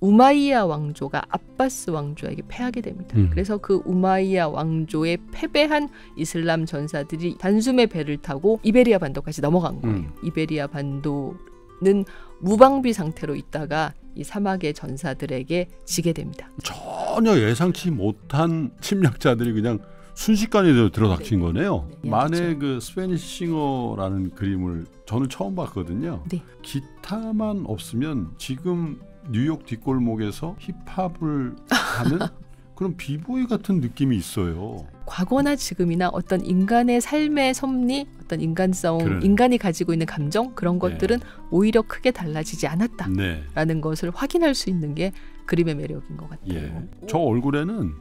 우마이야 왕조가 아바스 왕조에게 패하게 됩니다. 음. 그래서 그 우마이야 왕조의 패배한 이슬람 전사들이 단숨에 배를 타고 이베리아 반도까지 넘어간 거예요. 음. 이베리아 반도는 무방비 상태로 있다가 이 사막의 전사들에게 지게 됩니다. 전혀 예상치 못한 침략자들이 그냥 순식간에 들어닥친 네. 거네요. 네, 네, 만에 그렇죠. 그 스페니시 싱어라는 그림을 저는 처음 봤거든요. 네. 기타만 없으면 지금 뉴욕 뒷골목에서 힙합을 하는 그런 비보이 같은 느낌이 있어요. 과거나 지금이나 어떤 인간의 삶의 섭리, 어떤 인간성, 그런. 인간이 가지고 있는 감정 그런 네. 것들은 네. 오히려 크게 달라지지 않았다라는 네. 것을 확인할 수 있는 게 그림의 매력인 것 같아요. 예. 저 얼굴에는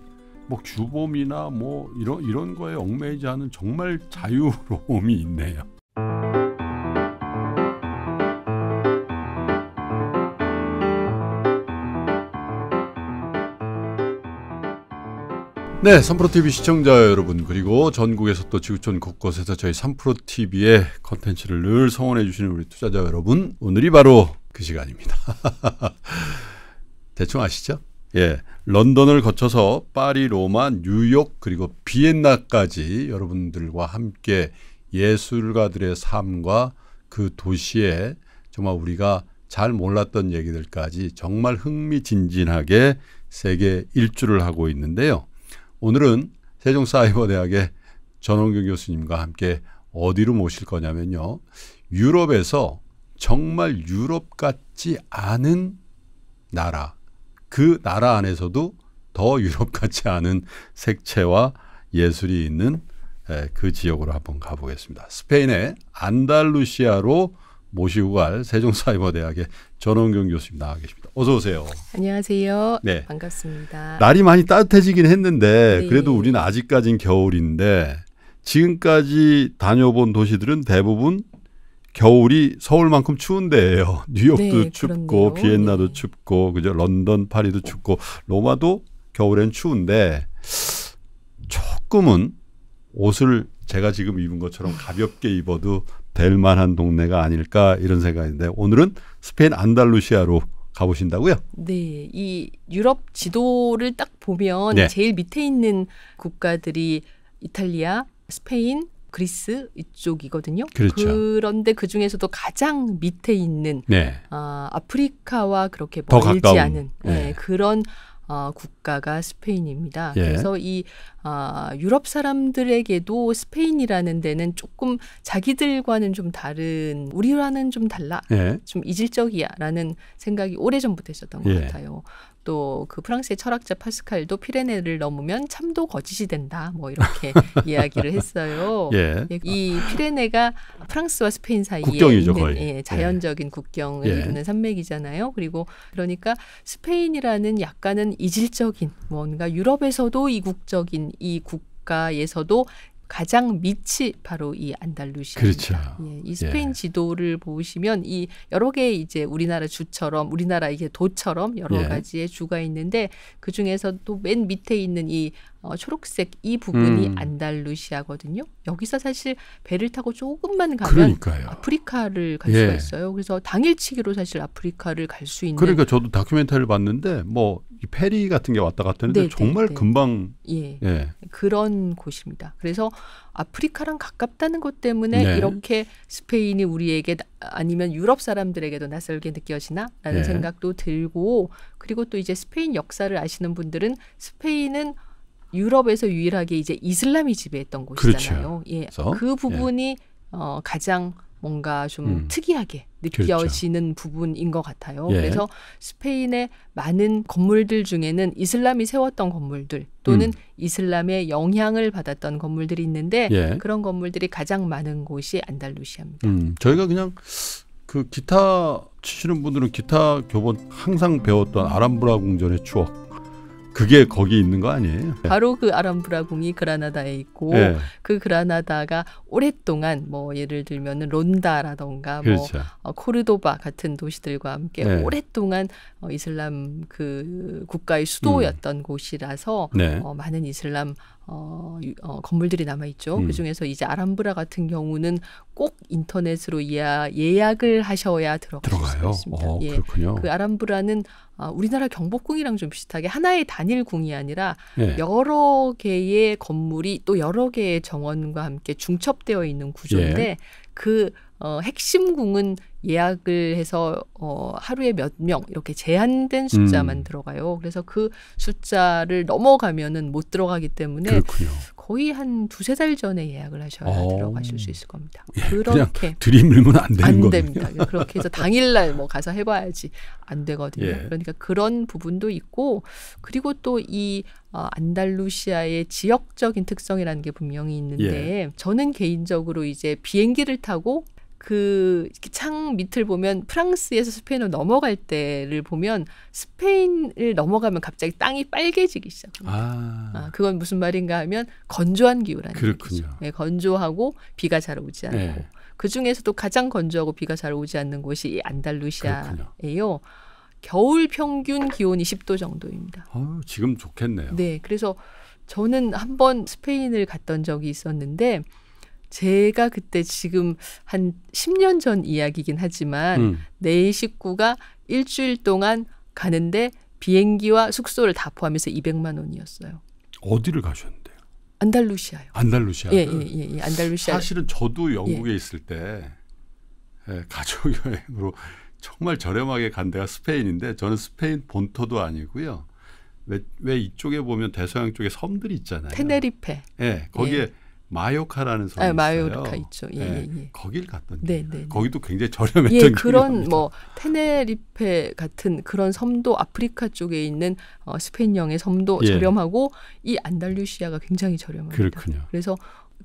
뭐 규범이나 뭐 이런 이런 거에 얽매이지 않은 정말 자유로움이 있네요. 네, 3프로TV 시청자 여러분 그리고 전국에서 또 지구촌 곳곳에서 저희 3프로TV의 컨텐츠를 늘 성원해 주시는 우리 투자자 여러분 오늘이 바로 그 시간입니다. 대충 아시죠? 예, 런던을 거쳐서 파리, 로마, 뉴욕 그리고 비엔나까지 여러분들과 함께 예술가들의 삶과 그 도시에 정말 우리가 잘 몰랐던 얘기들까지 정말 흥미진진하게 세계 일주를 하고 있는데요. 오늘은 세종사이버대학의 전원경 교수님과 함께 어디로 모실 거냐면요. 유럽에서 정말 유럽 같지 않은 나라, 그 나라 안에서도 더 유럽 같지 않은 색채와 예술이 있는 그 지역으로 한번 가보겠습니다. 스페인의 안달루시아로 모시고 갈 세종사이버대학의 전원경 교수님 나와 계십니다. 어서 오세요. 안녕하세요. 네. 반갑습니다. 날이 많이 따뜻해지긴 했는데 네. 그래도 우리는 아직까진 겨울인데 지금까지 다녀본 도시들은 대부분 겨울이 서울만큼 추운데예요. 뉴욕도 네, 춥고 그렇네요. 비엔나도 네. 춥고 그죠? 런던, 파리도 춥고 로마도 겨울엔 추운데 조금은 옷을 제가 지금 입은 것처럼 가볍게 입어도 될 만한 동네가 아닐까 이런 생각인데 오늘은 스페인 안달루시아로 가보신다고요? 네, 이 유럽 지도를 딱 보면 네. 제일 밑에 있는 국가들이 이탈리아, 스페인, 그리스 이쪽이거든요. 그렇죠. 그런데 그 중에서도 가장 밑에 있는 네. 어, 아프리카와 그렇게 멀지 가까운, 않은 네, 네. 그런 어, 국가가 스페인입니다. 예. 그래서 이 아, 유럽 사람들에게도 스페인이라는 데는 조금 자기들과는 좀 다른 우리와는 좀 달라 예. 좀 이질적이야라는 생각이 오래전부터 있었던 것 예. 같아요. 또 그 프랑스의 철학자 파스칼도 피레네를 넘으면 참도 거짓이 된다 뭐 이렇게 이야기를 했어요. 예. 예. 이 피레네가 프랑스와 스페인 사이에 국경이죠, 있는 예, 예, 자연적인 국경을 이루는 예. 산맥이잖아요. 그리고 그러니까 스페인이라는 약간은 이질적인 뭔가 유럽에서도 이국적인 이 국가에서도 가장 밑이 바로 이안달루시아 그렇죠. 예, 이 스페인 예. 지도를 보시면 이 여러 개의 이제 우리나라 주처럼 우리나라 이게 도처럼 여러 예. 가지의 주가 있는데 그 중에서도 맨 밑에 있는 이 어, 초록색 이 부분이 음. 안달루시아거든요. 여기서 사실 배를 타고 조금만 가면 그러니까요. 아프리카를 갈 수가 예. 있어요. 그래서 당일치기로 사실 아프리카를 갈 수 있는. 그러니까 저도 다큐멘터리를 봤는데 뭐이 페리 같은 게 왔다 갔다 했는데 네, 네 정말 네네. 금방 예. 예. 그런 곳입니다. 그래서 아프리카랑 가깝다는 것 때문에 네. 이렇게 스페인이 우리에게 아니면 유럽 사람들에게도 낯설게 느껴지나라는 예. 네. 생각도 들고 그리고 또 이제 스페인 역사를 아시는 분들은 스페인은 유럽에서 유일하게 이제 이슬람이 지배했던 곳이잖아요. 그렇죠. 예. 그 부분이 어, 가장 뭔가 좀 음. 특이하게 느껴지는 그렇죠. 부분인 것 같아요. 예. 그래서 스페인의 많은 건물들 중에는 이슬람이 세웠던 건물들 또는 음. 이슬람의 영향을 받았던 건물들이 있는데 예. 그런 건물들이 가장 많은 곳이 안달루시아입니다. 음, 저희가 그냥 그 기타 치시는 분들은 기타 교본 항상 배웠던 아람브라 궁전의 추억 그게 거기 있는 거 아니에요? 네. 바로 그 아람브라 궁이 그라나다에 있고 네. 그 그라나다가 오랫동안 뭐 예를 들면 론다라던가 뭐 그렇죠. 뭐 코르도바 같은 도시들과 함께 네. 오랫동안 어, 이슬람 그 국가의 수도였던 음. 곳이라서 네. 어, 많은 이슬람 어, 어, 건물들이 남아 있죠. 음. 그 중에서 이제 아람브라 같은 경우는 꼭 인터넷으로 예약, 예약을 하셔야 들어가요. 어, 예. 그렇군요. 그 아람브라는 어, 우리나라 경복궁이랑 좀 비슷하게 하나의 단일 궁이 아니라 네. 여러 개의 건물이 또 여러 개의 정원과 함께 중첩되어 있는 구조인데 예. 그 어, 핵심궁은 예약을 해서 어, 하루에 몇 명 이렇게 제한된 숫자만 음. 들어가요. 그래서 그 숫자를 넘어가면은 못 들어가기 때문에 그렇군요. 거의 한 두세 달 전에 예약을 하셔야 어. 들어가실 수 있을 겁니다. 예, 그렇게 들이밀면 안 되는 거군 됩니다. 그렇게 해서 당일날 뭐 가서 해봐야지 안 되거든요. 예. 그러니까 그런 부분도 있고 그리고 또이 어, 안달루시아의 지역적인 특성이라는 게 분명히 있는데 예. 저는 개인적으로 이제 비행기를 타고 그창 밑을 보면 프랑스에서 스페인으로 넘어갈 때를 보면 스페인을 넘어가면 갑자기 땅이 빨개지기 시작합니다. 아. 아 그건 무슨 말인가 하면 건조한 기후라는 그렇군요. 얘기죠. 예, 네, 건조하고 비가 잘 오지 않고 네. 그 중에서도 가장 건조하고 비가 잘 오지 않는 곳이 안달루시아예요. 겨울 평균 기온이 10도 정도입니다. 아, 지금 좋겠네요. 네, 그래서 저는 한 번 스페인을 갔던 적이 있었는데 제가 그때 지금 한 10년 전 이야기긴 하지만 음. 내 식구가 일주일 동안 가는데 비행기와 숙소를 다 포함해서 200만 원이었어요. 어디를 가셨는데요? 안달루시아요. 안달루시아. 예, 예, 예, 예. 안달루시아. 사실은 저도 영국에 예. 있을 때 예, 가족 여행으로 정말 저렴하게 간 데가 스페인인데 저는 스페인 본토도 아니고요. 왜, 왜 이쪽에 보면 대서양 쪽에 섬들이 있잖아요. 테네리페. 예, 거기에 예. 마요카라는 아, 섬이 아, 마요카 있죠. 예, 네, 예, 예. 거길 갔던 네, 네, 네, 거기도 굉장히 저렴했던 예, 그런 뭐 테네리페 같은 그런 섬도 아프리카 쪽에 있는 어, 스페인영의 섬도 예. 저렴하고 이 안달루시아가 굉장히 저렴합니다. 그렇군요. 그래서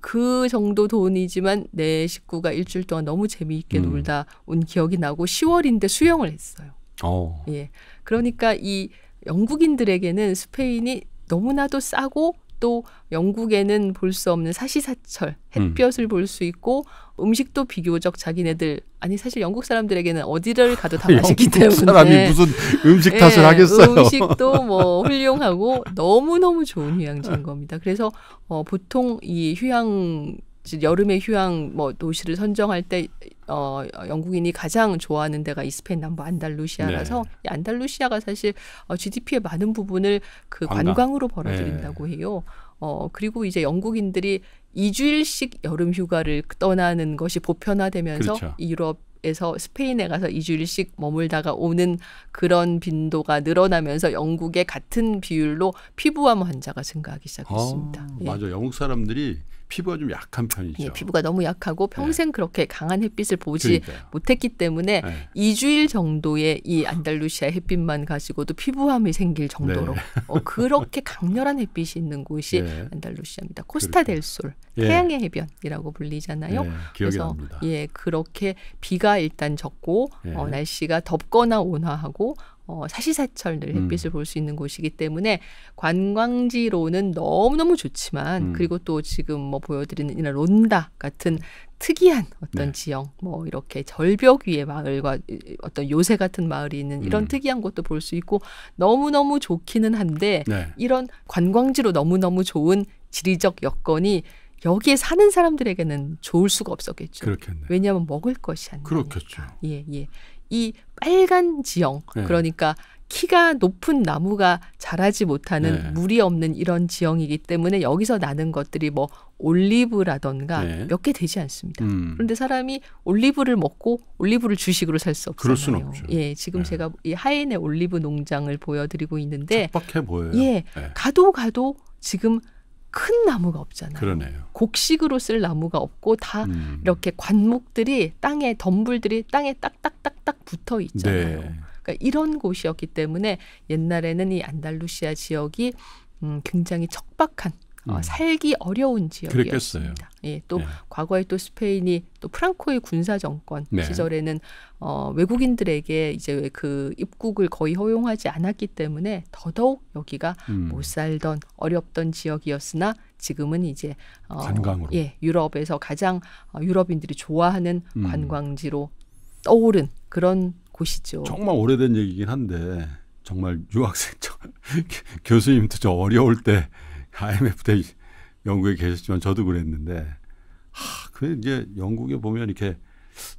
그 정도 돈이지만 내 식구가 일주일 동안 너무 재미있게 음. 놀다 온 기억이 나고 10월인데 수영을 했어요. 어. 예. 그러니까 이 영국인들에게는 스페인이 너무나도 싸고 또 영국에는 볼 수 없는 사시사철 음. 햇볕을 음. 볼수 있고 음식도 비교적 자기네들 아니 사실 영국 사람들에게는 어디를 가도 다 맛있기 때문에 사람이 무슨 음식 탓을 예, 하겠어요. 음식도 뭐 훌륭하고 너무 너무 좋은 휴양지인 겁니다. 그래서 어, 보통 이 휴양 여름의 휴양 뭐 도시를 선정할 때 어, 영국인이 가장 좋아하는 데가 이스페인 남부 안달루시아라서 네. 이 안달루시아가 사실 어, GDP의 많은 부분을 그 관광. 으로 네. 벌어들인다고 네. 해요. 어, 그리고 이제 영국인들이 2주일씩 여름 휴가를 떠나는 것이 보편화되면서 그렇죠. 유럽 에서 스페인에 가서 2주일씩 머물다가 오는 그런 빈도가 늘어나면서 영국의 같은 비율로 피부암 환자가 증가하기 시작했습니다. 아, 예. 맞아. 영국 사람들이 피부가 좀 약한 편이죠. 예, 피부가 너무 약하고 평생 네. 그렇게 강한 햇빛을 보지 그러니까요. 못했기 때문에 네. 예. 2주일 정도의 이 안달루시아 햇빛만 가지고도 피부암이 생길 정도로 네. 어, 그렇게 강렬한 햇빛이 있는 곳이 예. 안달루시아입니다. 코스타 델 솔, 태양의 해변이라고 불리잖아요. 그래서 납니다. 예 그렇게 비가 일단 적고 어, 날씨가 덥거나 온화하고 어, 사시사철 늘 음. 햇빛을 음. 볼수 있는 곳이기 때문에 관광지로는 너무너무 좋지만 음. 그리고 또 지금 뭐 보여드리는 이런 론다 같은 특이한 어떤 네. 지형 뭐 이렇게 절벽 위에 마을과 어떤 요새 같은 마을이 있는 이런 음. 특이한 곳도 볼 수 있고 너무너무 좋기는 한데 네. 이런 관광지로 너무너무 좋은 지리적 여건이 여기에 사는 사람들에게는 좋을 수가 없었겠죠. 그렇겠네. 왜냐하면 먹을 것이 아니니까. 그렇겠죠. 예, 예. 이 빨간 지형 네. 그러니까 키가 높은 나무가 자라지 못하는 네. 물이 없는 이런 지형이기 때문에 여기서 나는 것들이 뭐 올리브라던가 네. 몇개 되지 않습니다. 음. 그런데 사람이 올리브를 먹고 올리브를 주식으로 살 수 없잖아요. 예, 지금 네. 제가 이 하엔의 올리브 농장을 보여드리고 있는데 척해 보여요. 예, 네. 가도 가도 지금 큰 나무가 없잖아요. 그러네요. 곡식으로 쓸 나무가 없고 다 음. 이렇게 관목들이 땅에 덤불들이 땅에 딱딱딱딱 붙어 있잖아요. 네. 그러니까 이런 곳이었기 때문에 옛날에는 이 안달루시아 지역이 음, 굉장히 척박한 어, 예. 살기 어려운 지역이었습니다. 예, 또 네. 과거에 또 스페인이 또 프랑코의 군사 정권 네. 시절에는 어, 외국인들에게 이제 그 입국을 거의 허용하지 않았기 때문에 더더욱 여기가 음. 못 살던 어렵던 지역이었으나 지금은 이제 어, 관광으로 예, 유럽에서 가장 어, 유럽인들이 좋아하는 음. 관광지로 떠오른 그런 곳이죠. 정말 오래된 얘기긴 한데 정말 유학생 교수님도 저 어려울 때 IMF 때 영국에 계셨지만 저도 그랬는데 하, 그 이제 영국에 보면 이렇게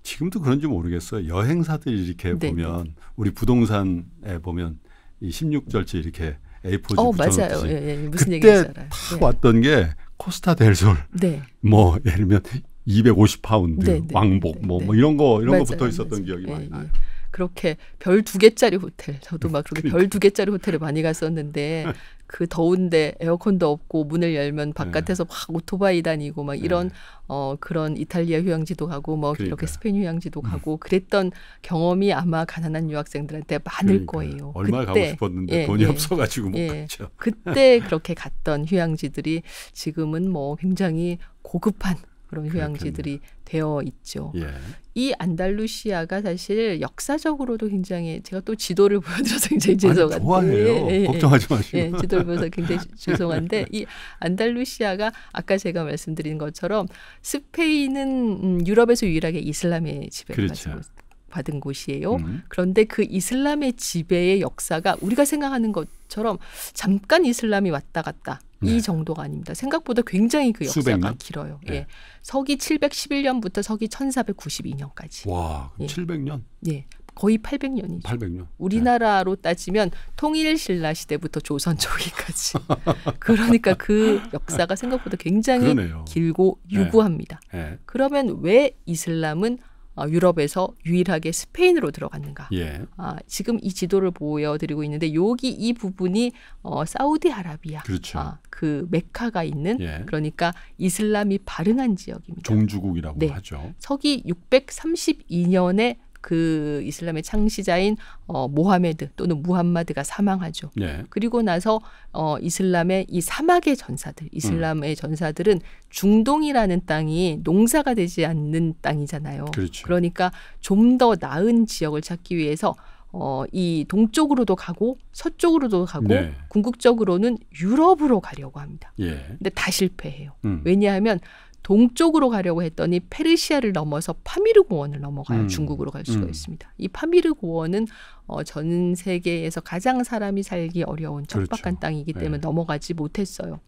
지금도 그런지 모르겠어요. 여행사들 이렇게 네. 보면 우리 부동산에 보면 이 16절지 이렇게 A4지 어, 맞아요. 예, 예, 예. 무슨 그때 탁 예. 왔던 게 코스타 델솔. 네. 뭐 예를 들면 250파운드 네, 네, 왕복 뭐, 네. 뭐 이런 거 이런 맞아요, 거 붙어 있었던 맞아요. 기억이 많이 예, 나요. 예. 그렇게 별 두 개짜리 호텔 저도 막 그렇게 그러니까. 별두 개짜리 호텔에 많이 갔었는데 그 더운데 에어컨도 없고 문을 열면 네. 바깥에서 막 오토바이 다니고 막 네. 이런 어 그런 이탈리아 휴양지도 가고 뭐 그러니까. 이렇게 스페인 휴양지도 음. 가고 그랬던 경험이 아마 가난한 유학생들한테 많을 그러니까 거예요. 얼마 가고 싶었는데 예, 돈이 예, 없어가지고 못 예. 갔죠. 그때 그렇게 갔던 휴양지들이 지금은 뭐 굉장히 고급한 그런 휴양지들이 되어 있죠. 예. 이 안달루시아가 사실 역사적으로도 굉장히 제가 또 지도를 보여드려서 굉장히 죄송한데 좋아해요. 예, 예, 예, 걱정하지 마시고 예, 지도를 보여서 굉장히 죄송한데 이 안달루시아가 아까 제가 말씀드린 것처럼 스페인은 음, 유럽에서 유일하게 이슬람의 지배를 그렇죠. 가지고 받은 곳이에요. 음. 그런데 그 이슬람의 지배의 역사가 우리가 생각하는 것처럼 잠깐 이슬람이 왔다 갔다 네. 이 정도가 아닙니다. 생각보다 굉장히 그 역사가 길어요. 네. 예. 서기 711년부터 서기 1492년까지. 와, 예. 700년? 예. 거의 800년이죠. 800년. 우리나라로 네. 따지면 통일신라 시대부터 조선 초기까지. 그러니까 그 역사가 생각보다 굉장히 그러네요. 길고 예. 유구합니다. 예. 그러면 왜 이슬람은 어, 유럽에서 유일하게 스페인으로 들어갔는가. 예. 아, 지금 이 지도를 보여드리고 있는데 여기 이 부분이 어, 사우디아라비아, 그렇죠. 아, 그 메카가 있는 예. 그러니까 이슬람이 발흥한 지역입니다. 종주국이라고 네. 하죠. 서기 632년에 그 이슬람의 창시자인 어, 모하메드 또는 무함마드가 사망하죠. 네. 그리고 나서 어, 이슬람의 이 사막의 전사들, 이슬람의 음. 전사들은 중동이라는 땅이 농사가 되지 않는 땅이잖아요. 그렇죠. 그러니까 좀 더 나은 지역을 찾기 위해서 어, 이 동쪽으로도 가고 서쪽으로도 가고 네. 궁극적으로는 유럽으로 가려고 합니다. 그런데다 예. 실패해요. 음. 왜냐하면 동쪽으로 가려고 했더니 페르시아를 넘어서 파미르 고원을 넘어가요. 음. 중국으로 갈 수가 음. 있습니다. 이 파미르 고원은 어, 전 세계에서 가장 사람이 살기 어려운 그렇죠. 척박한 그렇죠. 땅이기 네. 때문에 네. 넘어가지 못했어요.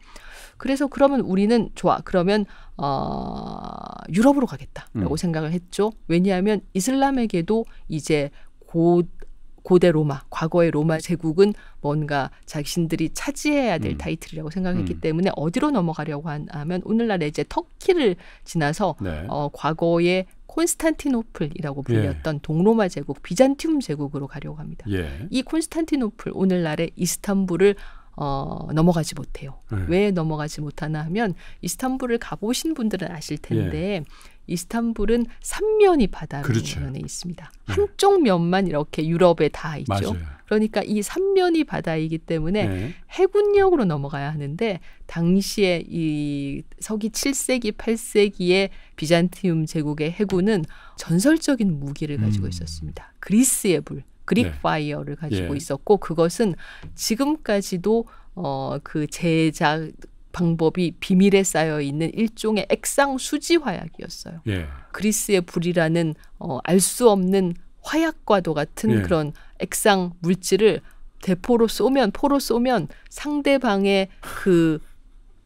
그래서 그러면 우리는 좋아. 그러면 어, 유럽으로 가겠다라고 음. 생각을 했죠. 왜냐하면 이슬람에게도 이제 곧 고대 로마, 과거의 로마 제국은 뭔가 자신들이 차지해야 될 음. 타이틀이라고 생각했기 음. 때문에 어디로 넘어가려고 하면 오늘날에 이제 터키를 지나서 네. 어, 과거의 콘스탄티노플이라고 예. 불렸던 예. 동로마 제국, 비잔티움 제국으로 가려고 합니다. 예. 이 콘스탄티노플 오늘날의 이스탄불을 어, 넘어가지 못해요. 예. 왜 넘어가지 못하나 하면 이스탄불을 가보신 분들은 아실 예. 텐데 이스탄불은 삼면이 바다로 그렇죠. 면에 있습니다. 네. 한쪽 면만 이렇게 유럽에 다 있죠. 맞아요. 그러니까 이 삼면이 바다이기 때문에 네. 해군역으로 넘어가야 하는데 당시에 이 서기 7세기, 8세기의 비잔티움 제국의 해군은 전설적인 무기를 가지고 음. 있었습니다. 그리스의 불, 그릭 네. 파이어를 가지고 예. 있었고 그것은 지금까지도 어, 그 제작 방법이 비밀에 쌓여 있는 일종의 액상 수지 화약이었어요. 예. 그리스의 불이라는 어, 알수 없는 화약과도 같은 예. 그런 액상 물질을 대포로 쏘면 포로 쏘면 상대방의 그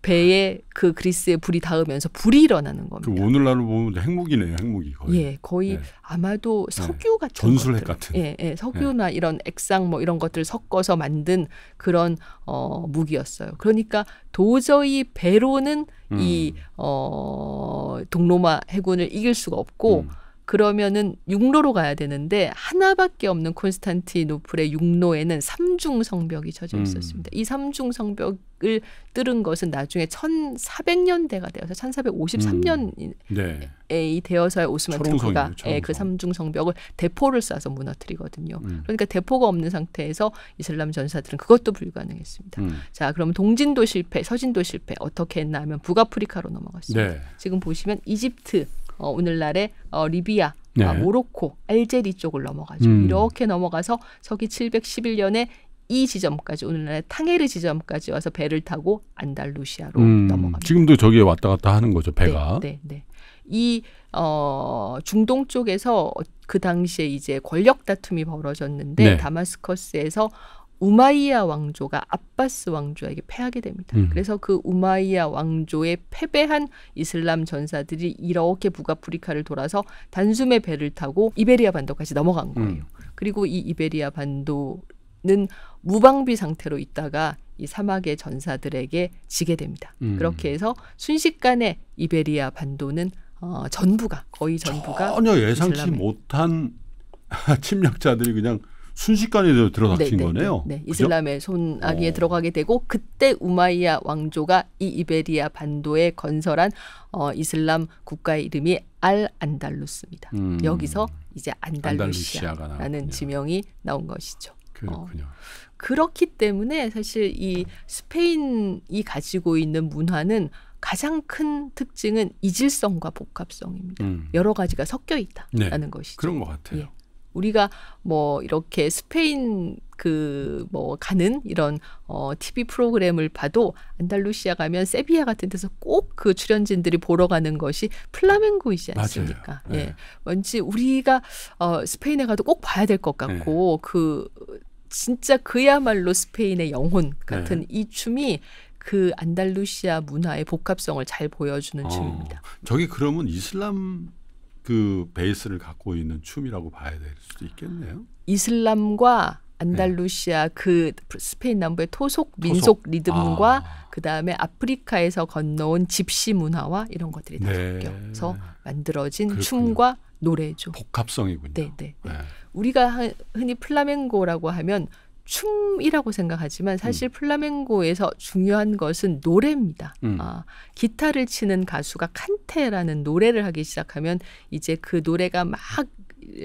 배에 그 그리스의 불이 닿으면서 불이 일어나는 그 겁니다. 그 오늘날로 보면 핵무기네요, 핵무기 거의. 예, 거의 예. 아마도 예. 석유 같은 전술핵 것들. 같은. 예, 예, 석유나 예. 이런 액상 뭐 이런 것들 섞어서 만든 그런 어 무기였어요. 그러니까 도저히 배로는 음. 이어 동로마 해군을 이길 수가 없고 음. 그러면은 육로로 가야 되는데 하나밖에 없는 콘스탄티노플의 육로에는 삼중 성벽이 젖어 음. 있었습니다. 음. 이 삼중 성벽을 뚫은 것은 나중에 1400년대가 되어서 1453년에 음. 네. 되어서야 오스만 투르크가 그 삼중 성벽을 대포를 쏴서 무너뜨리거든요. 음. 그러니까 대포가 없는 상태에서 이슬람 전사들은 그것도 불가능했습니다. 음. 자, 그럼 동진도 실패, 서진도 실패 어떻게 했나 하면 북아프리카로 넘어갔습니다. 네. 지금 보시면 이집트 어, 오늘날의 어, 리비아 아, 네. 아, 모로코, 알제리 쪽을 넘어가죠. 음. 이렇게 넘어가서 서기 711년에 이 지점까지 오늘날의 탕헤르 지점까지 와서 배를 타고 안달루시아로 음, 넘어갑니다. 지금도 저기에 왔다 갔다 하는 거죠 배가. 네, 네. 네. 이 어, 중동 쪽에서 그 당시에 이제 권력 다툼이 벌어졌는데 네. 다마스커스에서 우마이야 왕조가 아빠스 왕조에게 패하게 됩니다. 음. 그래서 그 우마이야 왕조의 패배한 이슬람 전사들이 이렇게 북아프리카를 돌아서 단숨에 배를 타고 이베리아 반도까지 넘어간 음. 거예요. 음. 그리고 이 이베리아 반도는 무방비 상태로 있다가 이 사막의 전사들에게 지게 됩니다. 음. 그렇게 해서 순식간에 이베리아 반도는 어, 전부가 거의 전부가 전혀 예상치 못한 침략자들이 그냥 순식간에 들어닥친 네, 네, 네. 거네요. 네, 네. 이슬람의 손아귀에 어. 들어가게 되고 그때 우마이야 왕조가 이 이베리아 반도에 건설한 어, 이슬람 국가의 이름이 알 안달루스입니다. 음. 여기서 이제 안달루시아라는 지명이 나온 것이죠. 그렇군요. 어, 그렇기 때문에 사실 이 스페인이 가지고 있는 문화는 가장 큰 특징은 이질성과 복합성입니다. 음. 여러 가지가 섞여 있다라는 네, 것이죠. 그런 것 같아요. 예. 우리가 뭐 이렇게 스페인 그 뭐 가는 이런 어 TV 프로그램을 봐도 안달루시아 가면 세비야 같은 데서 꼭 그 출연진들이 보러 가는 것이 플라멩코이지 않습니까? 맞아요. 네. 예. 네. 왠지 우리가 어 스페인에 가도 꼭 봐야 될 것 같고 네. 그 진짜 그야말로 스페인의 영혼 같은 네. 이 춤이 그 안달루시아 문화의 복합성을 잘 보여주는 어, 춤입니다. 저게 그러면 이슬람 그 베이스를 갖고 있는 춤이라고 봐야 될 수도 있겠네요. 이슬람과 안달루시아 네. 그 스페인 남부의 토속 민속 토속. 리듬과 아. 그다음에 아프리카에서 건너온 집시 문화와 이런 것들이 다 네. 섞여서 만들어진 그렇군요. 춤과 노래죠. 복합성이군요. 네, 네. 네. 네. 우리가 흔히 플라멩고라고 하면 춤이라고 생각하지만 사실 음. 플라멩고에서 중요한 것은 노래입니다. 음. 아, 기타를 치는 가수가 칸테라는 노래를 하기 시작하면 이제 그 노래가 막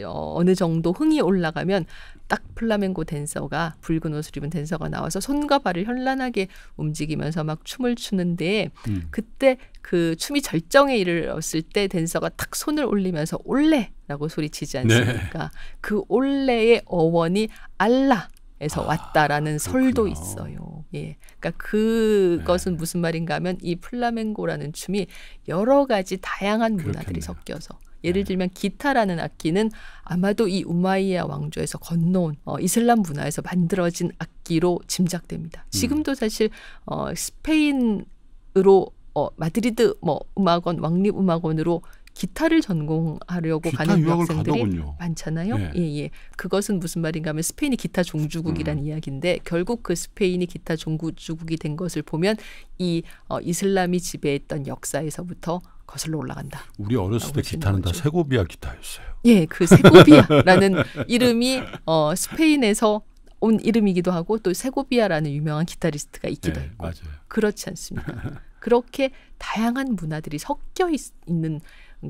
어, 어느 정도 흥이 올라가면 딱 플라멩고 댄서가 붉은 옷을 입은 댄서가 나와서 손과 발을 현란하게 움직이면서 막 춤을 추는데 음. 그때 그 춤이 절정에 이르렀을 때 댄서가 탁 손을 올리면서 올레라고 소리치지 네. 않습니까? 네. 그 올레의 어원이 알라 에서 아, 아, 왔다라는 아, 설도 있어요. 예. 그러니까 그것은 네. 무슨 말인가 하면 이 플라멩고라는 춤이 여러 가지 다양한 문화들이 그렇겠네요. 섞여서 예를 네. 들면 기타라는 악기는 아마도 이 우마이야 왕조에서 건너온 어, 이슬람 문화에서 만들어진 악기로 짐작됩니다. 음. 지금도 사실 어, 스페인으로 어, 마드리드 뭐 음악원 왕립 음악원으로 기타를 전공하려고 기타 가는 유학생들이 가더군요. 많잖아요. 네. 예, 예. 그것은 무슨 말인가 하면 스페인이 기타 종주국이라는 음. 이야기인데 결국 그 스페인이 기타 종주국이 된 것을 보면 이 어, 이슬람이 지배했던 역사에서부터 거슬러 올라간다. 우리 어렸을 때 기타는 거죠. 다 세고비아 기타였어요. 예, 그 세고비아라는 이름이 어, 스페인에서 온 이름이기도 하고 또 세고비아라는 유명한 기타리스트가 있기도 네, 고맞 그렇지 않습니까? 그렇게 다양한 문화들이 섞여 있, 는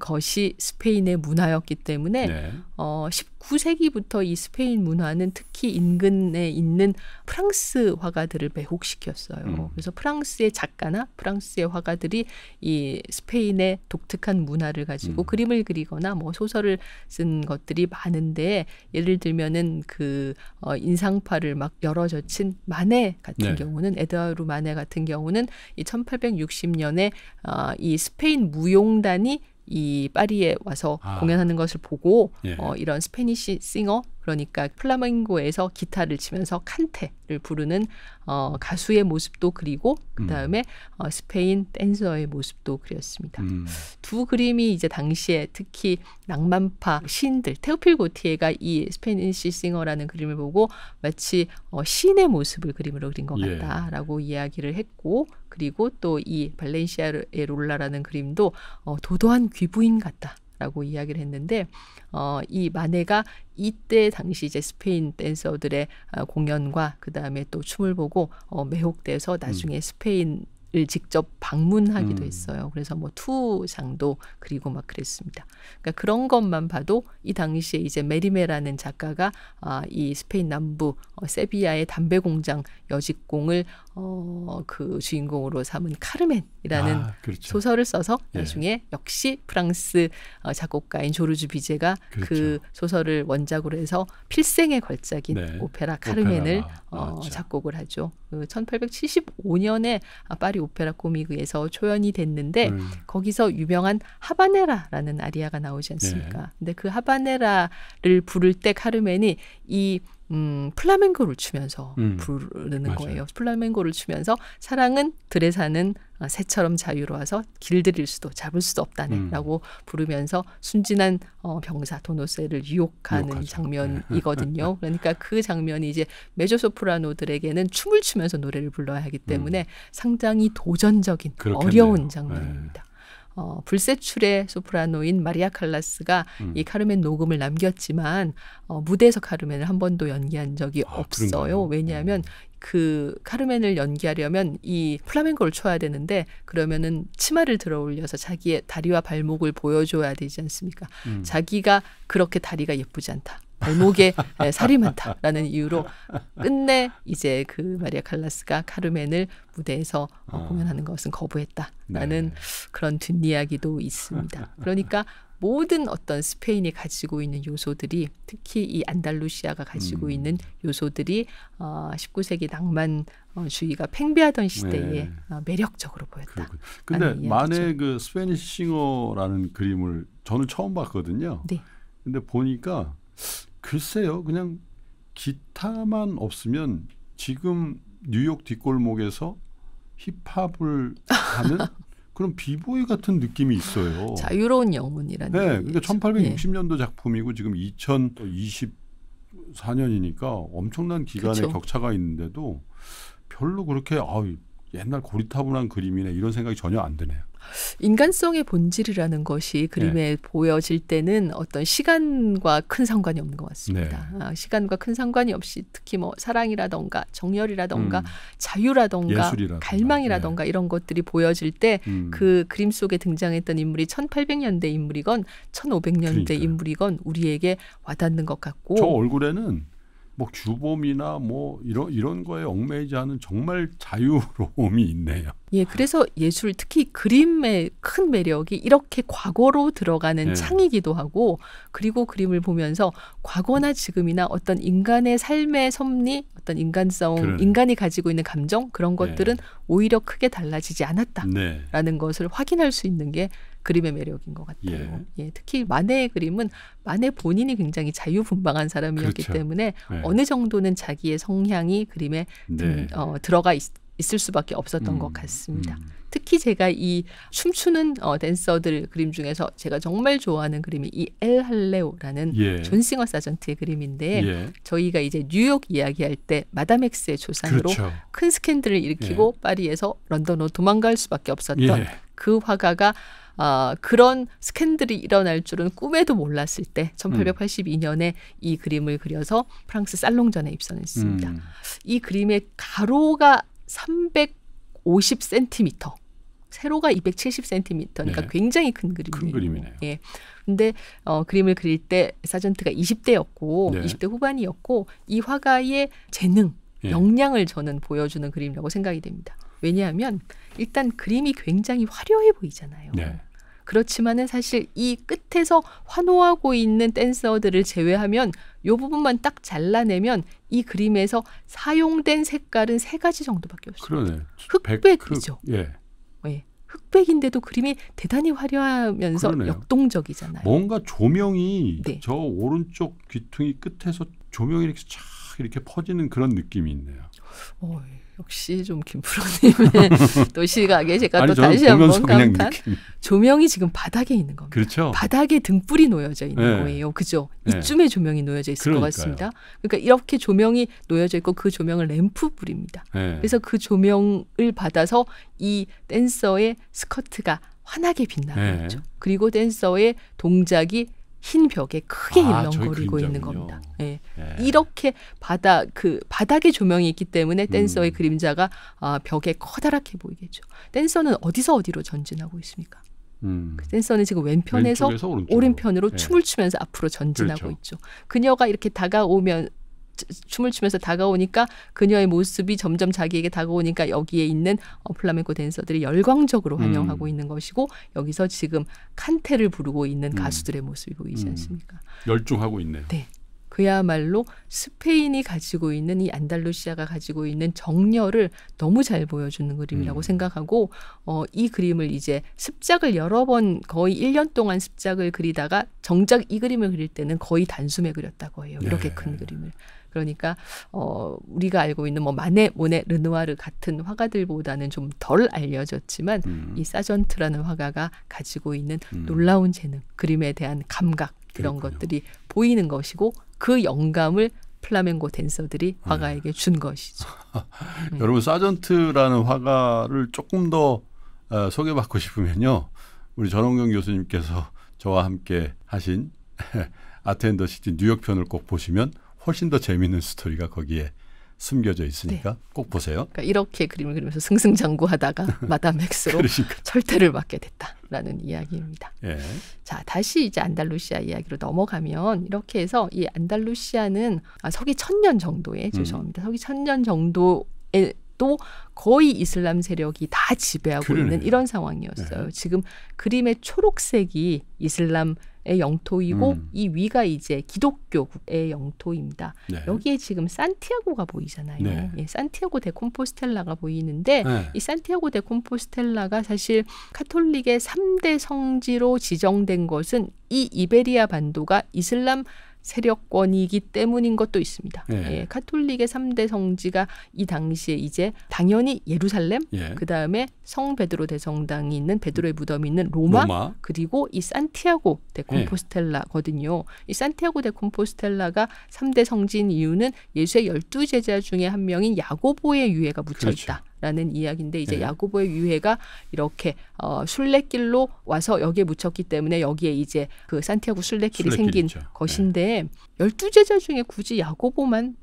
것이 스페인의 문화였기 때문에 네. 어, 19세기부터 이 스페인 문화는 특히 인근에 있는 프랑스 화가들을 매혹시켰어요. 음. 그래서 프랑스의 작가나 프랑스의 화가들이 이 스페인의 독특한 문화를 가지고 음. 그림을 그리거나 뭐 소설을 쓴 것들이 많은데 예를 들면은 그 어, 인상파를 막 열어 젖힌 마네 같은 네. 경우는 에드와르 마네 같은 경우는 이 1860년에 어, 이 스페인 무용단이 이 파리에 와서 아. 공연하는 것을 보고 예. 어, 이런 스페니시 싱어 그러니까 플라멩고에서 기타를 치면서 칸테를 부르는 어, 가수의 모습도 그리고 그 다음에 음. 어, 스페인 댄서의 모습도 그렸습니다. 음. 두 그림이 이제 당시에 특히 낭만파 시들 테오필 고티에가 이 스페니시 싱어라는 그림을 보고 마치 어, 시의 모습을 그림으로 그린 것 예. 같다라고 예. 이야기를 했고 그리고 또 이 발렌시아의 롤라라는 그림도 어, 도도한 귀부인 같다. 라고 이야기를 했는데, 어, 이 마네가 이때 당시 이제 스페인 댄서들의 아, 공연과 그 다음에 또 춤을 보고 어, 매혹돼서 나중에 음. 스페인 을 직접 방문하기도 음. 했어요. 그래서 뭐투장도 그리고 막 그랬습니다. 그러니까 그런 것만 봐도 이 당시에 이제 메리메라는 작가가 아, 이 스페인 남부 어, 세비야의 담배 공장 여직공을 어, 그 주인공으로 삼은 카르멘이라는 아, 그렇죠. 소설을 써서 예. 나중에 역시 프랑스 어, 작곡가인 조르주 비제가 그 그렇죠. 그 소설을 원작으로 해서 필생의 걸작인 네. 오페라 카르멘을 오페라. 어, 작곡을 하죠. 그 1875년에 파리 아, 파리 오페라 코믹에서 초연이 됐는데 음. 거기서 유명한 하바네라라는 아리아가 나오지 않습니까? 네. 근데 그 하바네라를 부를 때 카르멘이 이 음, 플라멩고를 추면서 음, 부르는 맞아요. 거예요. 플라멩코를 추면서 사랑은 들에 사는 어, 새처럼 자유로워서 길들일 수도 잡을 수도 없다네라고 음. 부르면서 순진한 어, 병사 도노세를 유혹하는 유혹하죠. 장면이거든요. 네. 그러니까 그 장면이 이제 메조소프라노들에게는 춤을 추면서 노래를 불러야 하기 때문에 음. 상당히 도전적인 그렇겠네요. 어려운 네. 장면입니다. 네. 어, 불세출의 소프라노인 마리아 칼라스가 음. 이 카르멘 녹음을 남겼지만 어, 무대에서 카르멘을 한 번도 연기한 적이 아, 없어요. 그런가요? 왜냐하면 음. 그 카르멘을 연기하려면 이 플라멩코를 쳐야 되는데 그러면은 치마를 들어 올려서 자기의 다리와 발목을 보여줘야 되지 않습니까? 음. 자기가 그렇게 다리가 예쁘지 않다. 발목에 살이 많다라는 이유로 끝내 이제 그 마리아 칼라스가 카르멘을 무대에서 어. 아. 공연하는 것은 거부했다라는 네. 그런 뒷이야기도 있습니다. 그러니까 모든 어떤 스페인이 가지고 있는 요소들이 특히 이 안달루시아가 가지고 음. 있는 요소들이 어, 19세기 낭만주의가 어, 팽배하던 시대에 네. 어, 매력적으로 보였다. 그런데 만의 그 스페니시 싱어라는 그림을 저는 처음 봤거든요. 네. 근데 보니까 글쎄요. 그냥 기타만 없으면 지금 뉴욕 뒷골목에서 힙합을 하는 그런 비보이 같은 느낌이 있어요. 자유로운 영혼이라는. 네, 그러니까 1860년도 예. 작품이고 지금 2024년이니까 엄청난 기간의 그쵸. 격차가 있는데도 별로 그렇게 아 옛날 고리타분한 그림이네 이런 생각이 전혀 안 드네요. 인간성의 본질이라는 것이 그림에 네. 보여질 때는 어떤 시간과 큰 상관이 없는 것 같습니다. 네. 아, 시간과 큰 상관이 없이 특히 뭐 사랑이라던가 정열이라던가 음. 자유라던가 예술이라던가. 갈망이라던가 네. 이런 것들이 보여질 때그 음. 그 그림 속에 등장했던 인물이 1800년대 인물이건 1500년대 그러니까요. 인물이건 우리에게 와닿는 것 같고 저 얼굴에는 뭐 규범이나 뭐 이런 이런 거에 얽매이지 않은 정말 자유로움이 있네요. 예, 그래서 예술 특히 그림의 큰 매력이 이렇게 과거로 들어가는 예. 창이기도 하고 그리고 그림을 보면서 과거나 지금이나 어떤 인간의 삶의 섭리, 어떤 인간성, 그러 인간이 가지고 있는 감정 그런 네. 것들은 예. 오히려 크게 달라지지 않았다라는 네. 것을 확인할 수 있는 게 그림의 매력인 것 같아요. 예. 예 특히 만의 그림은 만해 본인이 굉장히 자유분방한 사람이었기 그렇죠. 때문에 네. 어느 정도는 자기의 성향이 그림에 네. 등, 어, 들어가 있, 을 수밖에 없었던 음, 것 같습니다. 음. 특히 제가 이 춤추는 어, 댄서들 그림 중에서 제가 정말 좋아하는 그림이 이엘 할레오라는 예. 존 싱어 사전트의 그림인데 예. 저희가 이제 뉴욕 이야기할 때 마담 엑스의 조상으로 그렇죠. 큰 스캔들을 일으키고 예. 파리에서 런던으로 도망갈 수밖에 없었던 예. 그 화가가 어, 그런 스캔들이 일어날 줄은 꿈에도 몰랐을 때 1882년에 음. 이 그림을 그려서 프랑스 살롱전에 입선했습니다. 음. 이 그림의 가로가 350cm, 세로가 270cm, 그러니까 네. 굉장히 큰 그림이에요. 큰 그림이네요. 예. 근데 어, 그림을 그릴 때 사전트가 20대였고 네. 20대 후반이었고 이 화가의 재능, 예. 역량을 저는 보여주는 그림이라고 생각이 됩니다. 왜냐하면 일단 그림이 굉장히 화려해 보이잖아요. 네. 그렇지만은 사실 이 끝에서 환호하고 있는 댄서들을 제외하면 요 부분만 딱 잘라내면 이 그림에서 사용된 색깔은 세 가지 정도밖에 없습니다. 그러네. 흑백이죠. 백, 흑, 예. 예. 흑백인데도 그림이 대단히 화려하면서 그러네요. 역동적이잖아요. 뭔가 조명이 네. 저 오른쪽 귀퉁이 끝에서 조명이 이렇게 촥 이렇게 퍼지는 그런 느낌이 있네요. 어, 예. 역시 좀 김프로님의 또 시각에 제가 아니, 또 다시 한번 감탄. 조명이 지금 바닥에 있는 겁니다. 그렇죠. 바닥에 등불이 놓여져 있는 네. 거예요. 그죠? 네. 이쯤에 조명이 놓여져 있을 그러니까요. 것 같습니다. 그러니까 이렇게 조명이 놓여져 있고 그 조명을 램프불입니다. 네. 그래서 그 조명을 받아서 이 댄서의 스커트가 환하게 빛나는 네. 거죠. 그리고 댄서의 동작이 흰 벽에 크게 아, 일렁거리고 있는 겁니다. 예. 네. 이렇게 바닥 그 바닥에 조명이 있기 때문에 음. 댄서의 음. 그림자가 아, 벽에 커다랗게 보이겠죠. 댄서는 어디서 어디로 전진하고 있습니까? 음. 그 댄서는 지금 왼편에서 오른편으로 네. 춤을 추면서 앞으로 전진하고 그렇죠. 있죠. 그녀가 이렇게 다가오면 춤을 추면서 다가오니까 그녀의 모습이 점점 자기에게 다가오니까 여기에 있는 어, 플라멩코 댄서들이 열광적으로 환영하고 음. 있는 것이고 여기서 지금 칸테를 부르고 있는 음. 가수들의 모습이 보이지 음. 않습니까? 열중하고 있네요. 네. 그야말로 스페인이 가지고 있는 이 안달루시아가 가지고 있는 정열을 너무 잘 보여주는 그림이라고 음. 생각하고 어, 이 그림을 이제 습작을 여러 번 거의 일년 동안 습작을 그리다가 정작 이 그림을 그릴 때는 거의 단숨에 그렸다고 해요. 이렇게 예. 큰 그림을. 그러니까 어 우리가 알고 있는 뭐 마네, 모네, 르누아르 같은 화가들보다는 좀 덜 알려졌지만 음. 이 사전트라는 화가가 가지고 있는 음. 놀라운 재능, 그림에 대한 감각 이런 그렇군요. 것들이 보이는 것이고 그 영감을 플라멩고 댄서들이 네. 화가에게 네. 준 것이죠. 음. 여러분 사전트라는 화가를 조금 더 어, 소개받고 싶으면요. 우리 전원경 교수님께서 저와 함께 하신 아트앤더 시티 뉴욕편을 꼭 보시면 훨씬 더 재미있는 스토리가 거기에 숨겨져 있으니까 네. 꼭 보세요. 그러니까 이렇게 그림을 그리면서 승승장구하다가 마담 맥스로 그러니까. 철퇴를 맞게 됐다라는 이야기입니다. 예. 자 다시 이제 안달루시아 이야기로 넘어가면 이렇게 해서 이 안달루시아는 아, 서기 천년 정도에 음. 죄송합니다. 음. 서기 천년 정도에 또 거의 이슬람 세력이 다 지배하고 그러네요. 있는 이런 상황이었어요. 예. 지금 그림의 초록색이 이슬람 영토이고 음. 이 위가 이제 기독교의 영토입니다. 네. 여기에 지금 산티아고가 보이잖아요. 네. 예, 산티아고 데 콤포스텔라가 보이는데 네. 이 산티아고 데 콤포스텔라가 사실 카톨릭의 삼대 성지로 지정된 것은 이 이베리아 반도가 이슬람 세력권이기 때문인 것도 있습니다. 예. 예, 카톨릭의 3대 성지가 이 당시에 이제 당연히 예루살렘, 예. 그 다음에 성 베드로 대성당이 있는 베드로의 무덤이 있는 로마, 로마. 그리고 이 산티아고 대 예. 콤포스텔라거든요. 이 산티아고 대 콤포스텔라가 3대 성지인 이유는 예수의 열두 제자 중에 한 명인 야고보의 유해가 묻혀 그렇죠. 라는 이야기인데 이제 네. 야고보의 유해가 이렇게 어 순례길로 와서 여기에 묻혔기 때문에 여기에 이제 그 산티아고 순례길이 순례길 생긴 있죠. 네. 것인데 1 2 제자 중에 굳이 야고보만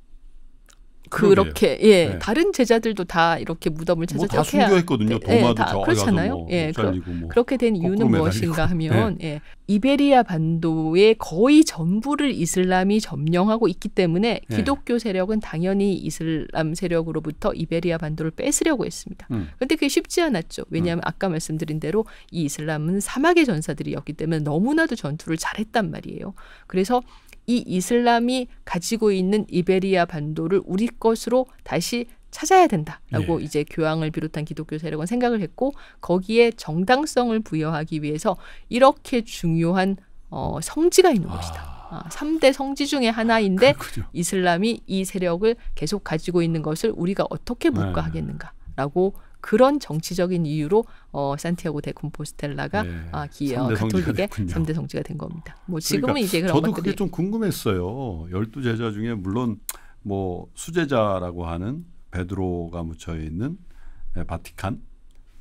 그렇게 예 네. 다른 제자들도 다 이렇게 무덤을 찾아 뭐다 순교했거든요. 도마도 다 그렇잖아요. 뭐 예, 잘리뭐 그렇게 된 이유는 무엇인가 네. 하면 예. 이베리아 반도의 거의 전부를 이슬람이 점령하고 있기 때문에 네. 기독교 세력은 당연히 이슬람 세력으로부터 이베리아 반도를 뺏으려고 했습니다. 음. 그데 그게 쉽지 않았죠. 왜냐하면 음. 아까 말씀드린 대로 이 이슬람은 사막의 전사들이었기 때문에 너무나도 전투를 잘했단 말이에요. 그래서 이 이슬람이 가지고 있는 이베리아 반도를 우리 것으로 다시 찾아야 된다라고 네. 이제 교황을 비롯한 기독교 세력은 생각을 했고 거기에 정당성을 부여하기 위해서 이렇게 중요한 어, 성지가 있는 아. 것이다. 아, 삼대 성지 중의 하나인데 그렇군요. 이슬람이 이 세력을 계속 가지고 있는 것을 우리가 어떻게 묵과하겠는가라고 네. 그런 정치적인 이유로 어, 산티아고 데 콤포스텔라가 네. 아, 기, 어, 가톨릭의 삼대 성지가 된 겁니다. 뭐 그러니까 지금은 그러니까 이제 그런 저도 것들이. 그게 좀 궁금했어요. 열두 제자 중에 물론 뭐 수제자라고 하는 베드로가 묻혀 있는 예, 바티칸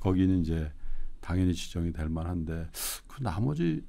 거기는 이제 당연히 지정이 될 만한데 그 나머지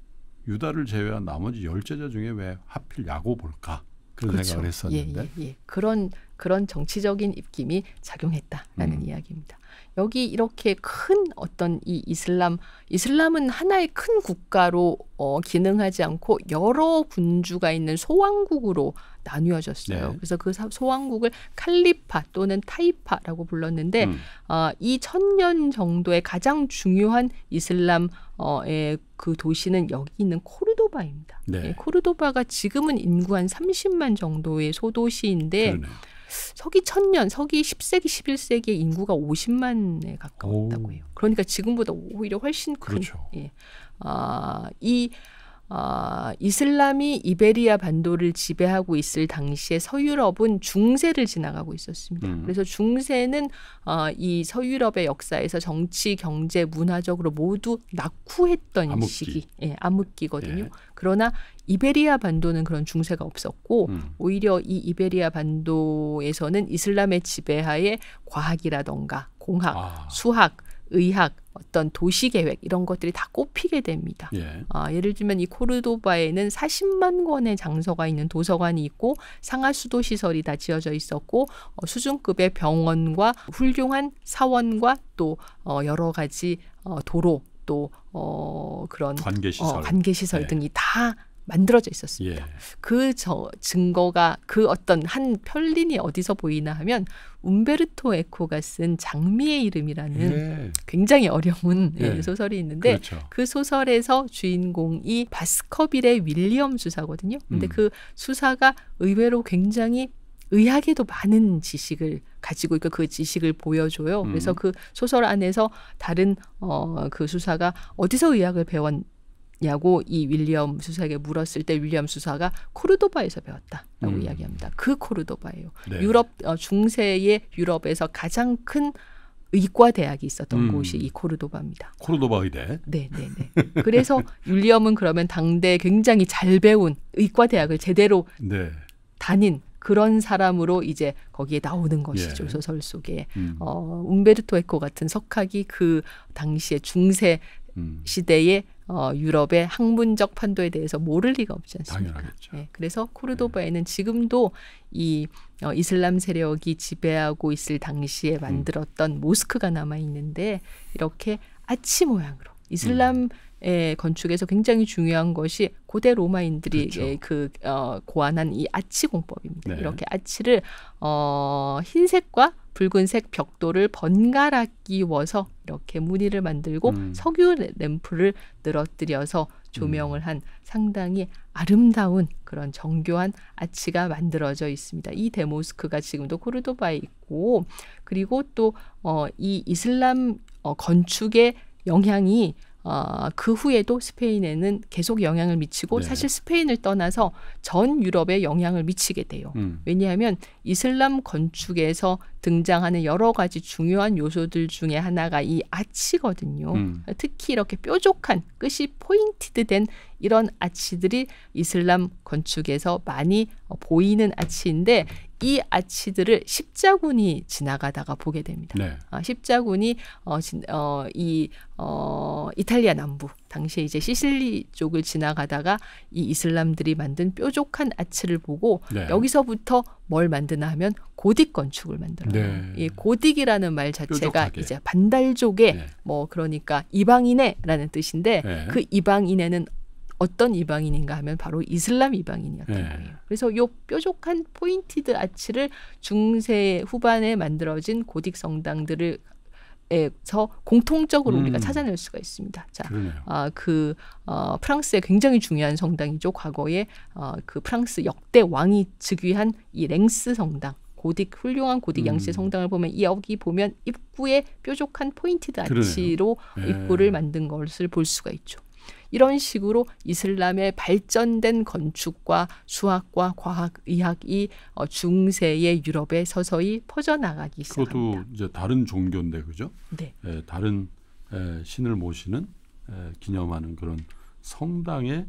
유다를 제외한 나머지 열 제자 중에 왜 하필 야고볼까? 그런 그렇죠. 생각을 했었는데 예, 예, 예. 그런 그런 정치적인 입김이 작용했다라는 음. 이야기입니다. 여기 이렇게 큰 어떤 이 이슬람 이슬람은 하나의 큰 국가로 어, 기능하지 않고 여러 군주가 있는 소왕국으로 나뉘어졌어요. 네. 그래서 그 소왕국을 칼리파 또는 타이파라고 불렀는데 음. 어, 이 천년 정도의 가장 중요한 이슬람 의그 도시는 여기 있는 코르도바입니다. 네. 예, 코르도바가 지금은 인구 한 30만 정도의 소도시인데 그러네요. 서기 천년, 서기 10세기, 11세기의 인구가 50만에 가까웠다고 해요. 그러니까 지금보다 오히려 훨씬 큰. 그렇죠. 예. 아, 이 어, 이슬람이 이베리아 반도를 지배하고 있을 당시에 서유럽은 중세를 지나가고 있었습니다. 음. 그래서 중세는 어, 이 서유럽의 역사에서 정치, 경제, 문화적으로 모두 낙후했던 암흑기. 시기, 예, 암흑기거든요. 예. 그러나 이베리아 반도는 그런 중세가 없었고 음. 오히려 이 이베리아 반도에서는 이슬람의 지배하에 과학이라던가 공학, 아. 수학 의학, 어떤 도시 계획 이런 것들이 다 꼽히게 됩니다. 예. 아, 예를 들면 이 코르도바에는 40만 권의 장서가 있는 도서관이 있고 상하 수도 시설이 다 지어져 있었고 어, 수준급의 병원과 훌륭한 사원과 또 어, 여러 가지 어, 도로 또 어, 그런 관계시설, 어, 관계시설 예. 등이 다 만들어져 있었습니다. 예. 그저 증거가 그 어떤 한 편린이 어디서 보이나 하면 움베르토 에코가 쓴 장미의 이름이라는 예. 굉장히 어려운 예. 예. 소설이 있는데 그렇죠. 그 소설에서 주인공이 바스커빌의 윌리엄 수사거든요. 근데 음. 그 수사가 의외로 굉장히 의학에도 많은 지식을 가지고 있고 그 지식을 보여줘요. 그래서 음. 그 소설 안에서 다른 어, 그 수사가 어디서 의학을 배웠 야고 이 윌리엄 수사에게 물었을 때 윌리엄 수사가 코르도바에서 배웠다라고 음. 이야기합니다. 그 코르도바예요. 네. 유럽 어, 중세의 유럽에서 가장 큰 의과 대학이 있었던 음. 곳이 이 코르도바입니다. 코르도바 의대. 네, 네, 네. 그래서 윌리엄은 그러면 당대 굉장히 잘 배운 의과 대학을 제대로 네. 다닌 그런 사람으로 이제 거기에 나오는 것이죠 예. 소설 속에 음. 어, 움베르토 에코 같은 석학이 그 당시에 중세 음. 시대의 어, 유럽의 학문적 판도에 대해서 모를 리가 없지 않습니까? 당연하겠죠. 예, 그래서 네. 코르도바에는 지금도 이 어, 이슬람 세력이 지배하고 있을 당시에 만들었던 음. 모스크가 남아 있는데 이렇게 아치 모양으로 이슬람의 음. 건축에서 굉장히 중요한 것이 고대 로마인들이 그렇죠. 그 어, 고안한 이 아치 공법입니다. 네. 이렇게 아치를 어, 흰색과 붉은색 벽돌을 번갈아 끼워서 이렇게 무늬를 만들고 음. 석유 램프를 늘어뜨려서 조명을 음. 한 상당히 아름다운 그런 정교한 아치가 만들어져 있습니다. 이 데모스크가 지금도 코르도바에 있고 그리고 또이 어, 이슬람 어, 건축의 영향이 어, 그 후에도 스페인에는 계속 영향을 미치고 네. 사실 스페인을 떠나서 전 유럽에 영향을 미치게 돼요. 음. 왜냐하면 이슬람 건축에서 등장하는 여러 가지 중요한 요소들 중에 하나가 이 아치거든요. 음. 특히 이렇게 뾰족한 끝이 포인티드 된 이런 아치들이 이슬람 건축에서 많이 보이는 아치인데 이 아치들을 십자군이 지나가다가 보게 됩니다. 네. 아, 십자군이 어, 진, 어, 이 어, 이탈리아 남부 당시에 이제 시실리 쪽을 지나가다가 이 이슬람들이 만든 뾰족한 아치를 보고 네. 여기서부터 뭘 만드나 하면 고딕 건축을 만들어요. 네. 이 고딕이라는 말 자체가 뾰족하게. 이제 반달족의 네. 뭐 그러니까 이방인애라는 뜻인데 네. 그 이방인애는 어떤 이방인인가 하면 바로 이슬람 이방인이었던 네. 거예요. 그래서 요 뾰족한 포인티드 아치를 중세 후반에 만들어진 고딕 성당들을 에서 공통적으로 음. 우리가 찾아낼 수가 있습니다. 자, 아그 어, 프랑스의 굉장히 중요한 성당이죠. 과거에 어, 그 프랑스 역대 왕이 즉위한 이 랭스 성당. 고딕 훌륭한 고딕 양식 음. 성당을 보면 이 여기 보면 입구에 뾰족한 포인티드 아치로 네. 입구를 만든 것을 볼 수가 있죠. 이런 식으로 이슬람의 발전된 건축과 수학과 과학, 의학이 어, 중세의 유럽에 서서히 퍼져나가기 시작합니다. 그것도 이제 다른 종교인데 그죠? 네. 에, 예, 다른 에, 예, 신을 모시는 에, 예, 기념하는 그런 성당의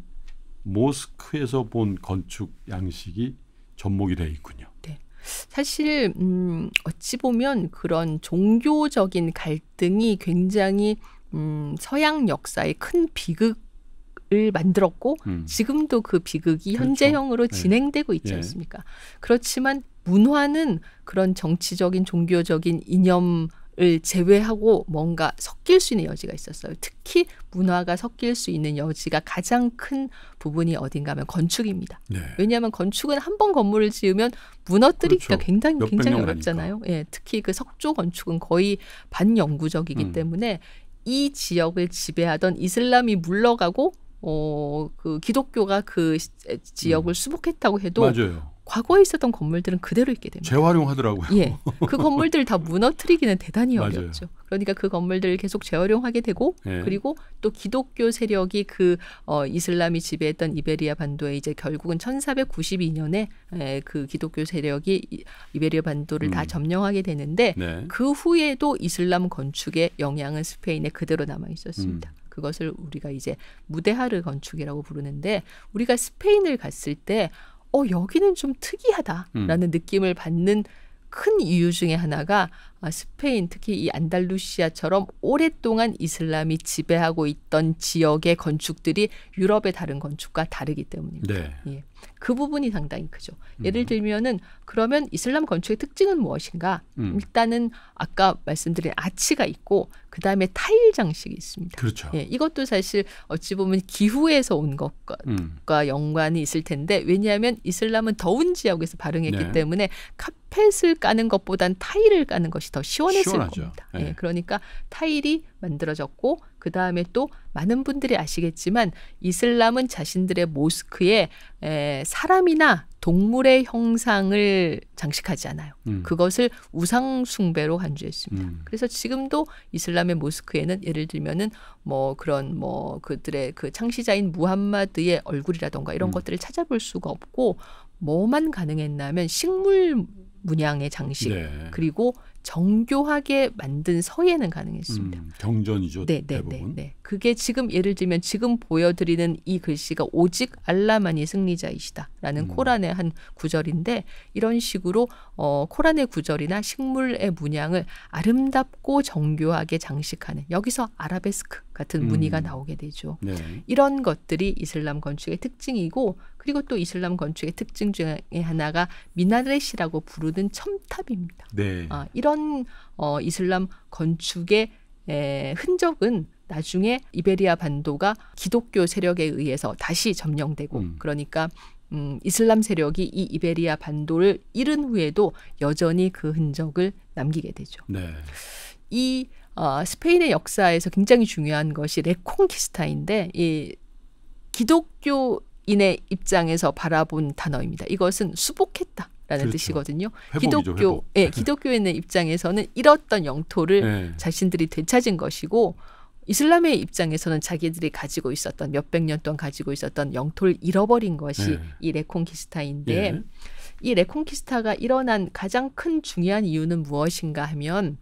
모스크에서 본 건축 양식이 접목이 돼 있군요. 네. 사실 음 어찌 보면 그런 종교적인 갈등이 굉장히 음, 서양 역사의 큰 비극을 만들었고 음. 지금도 그 비극이 그렇죠. 현재형으로 네. 진행되고 있지 예. 않습니까? 그렇지만 문화는 그런 정치적인 종교적인 이념 을 제외하고 뭔가 섞일 수 있는 여지가 있었어요. 특히 문화가 섞일 수 있는 여지가 가장 큰 부분이 어딘가 하면 건축입니다. 네. 왜냐하면 건축은 한 번 건물을 지으면 무너뜨리기가 그렇죠. 굉장히 굉장히 어렵잖아요. 예, 특히 그 석조 건축은 거의 반영구적이기 음. 때문에 이 지역을 지배하던 이슬람이 물러가고 어, 그 기독교가 그 지역을 음. 수복했다고 해도 맞아요. 과거에 있었던 건물들은 그대로 있게 됩니다. 재활용하더라고요. 예. 그 건물들 다 무너뜨리기는 대단히 어렵죠. 그러니까 그 건물들을 계속 재활용하게 되고 예. 그리고 또 기독교 세력이 그 어, 이슬람이 지배했던 이베리아 반도에 이제 결국은 1492년에 에, 예, 그 기독교 세력이 이, 베리아 반도를 음. 다 점령하게 되는데 네. 그 후에도 이슬람 건축의 영향은 스페인에 그대로 남아 있었습니다. 음. 그것을 우리가 이제 무데하르 건축이라고 부르는데 우리가 스페인을 갔을 때 어, 여기는 좀 특이하다라는 음. 느낌을 받는 큰 이유 중에 하나가 아, 스페인 특히 이 안달루시아처럼 오랫동안 이슬람이 지배하고 있던 지역의 건축들이 유럽의 다른 건축과 다르기 때문입니다. 네. 예. 그 부분이 상당히 크죠. 음. 예를 들면은 그러면 이슬람 건축의 특징은 무엇인가? 음. 일단은 아까 말씀드린 아치가 있고 그 다음에 타일 장식이 있습니다. 그렇죠. 예, 이것도 사실 어찌 보면 기후에서 온 것과 음. 연관이 있을 텐데 왜냐하면 이슬람은 더운 지역에서 발행했기 네. 때문에 카펫을 까는 것보단 타일을 까는 것이 더 시원했을 시원하죠. 겁니다. 예. 예, 그러니까 타일이 만들어졌고 그 다음에 또 많은 분들이 아시겠지만 이슬람은 자신들의 모스크에 에, 사람이나 동물의 형상을 장식하지 않아요. 음. 그것을 우상 숭배로 간주했습니다. 음. 그래서 지금도 이슬람의 모스크에는 예를 들면은 뭐 그런 뭐 그들의 그 창시자인 무함마드의 얼굴이라던가 이런 음. 것들을 찾아볼 수가 없고 뭐만 가능했냐면 식물 문양의 장식 네. 그리고 정교하게 만든 서예는 가능했습니다. 음, 경전이죠. 네, 네, 네 대부분. 네, 네. 그게 지금 예를 들면 지금 보여드리는 이 글씨가 오직 알라만이 승리자이시다라는 음. 코란의 한 구절인데 이런 식으로 어, 코란의 구절이나 식물의 문양을 아름답고 정교하게 장식하는 여기서 아라베스크 같은 무늬가 음. 나오게 되죠. 네. 이런 것들이 이슬람 건축의 특징이고 그리고 또 이슬람 건축의 특징 중에 하나가 미나렛이라고 부르는 첨탑입니다. 네. 아, 이런 이런 어, 이슬람 건축의 에, 흔적은 나중에 이베리아 반도가 기독교 세력에 의해서 다시 점령되고 음. 그러니까 음, 이슬람 세력이 이 이베리아 반도를 잃은 후에도 여전히 그 흔적을 남기게 되죠. 네. 이 어, 스페인의 역사에서 굉장히 중요한 것이 레콩키스타인데 이 기독교인의 입장에서 바라본 단어입니다. 이것은 수복했다. 그렇죠. 뜻이거든요. 회복이죠, 기독교, 회복. 예, 기독교인의 입장에서는 잃었던 영토를 네. 자신들이 되찾은 것이고 이슬람의 입장에서는 자기들이 가지고 있었던 몇백 년 동안 가지고 있었던 영토를 잃어버린 것이 네. 이 레콘키스타인데 네. 이 레콘키스타가 일어난 가장 큰 중요한 이유는 무엇인가 하면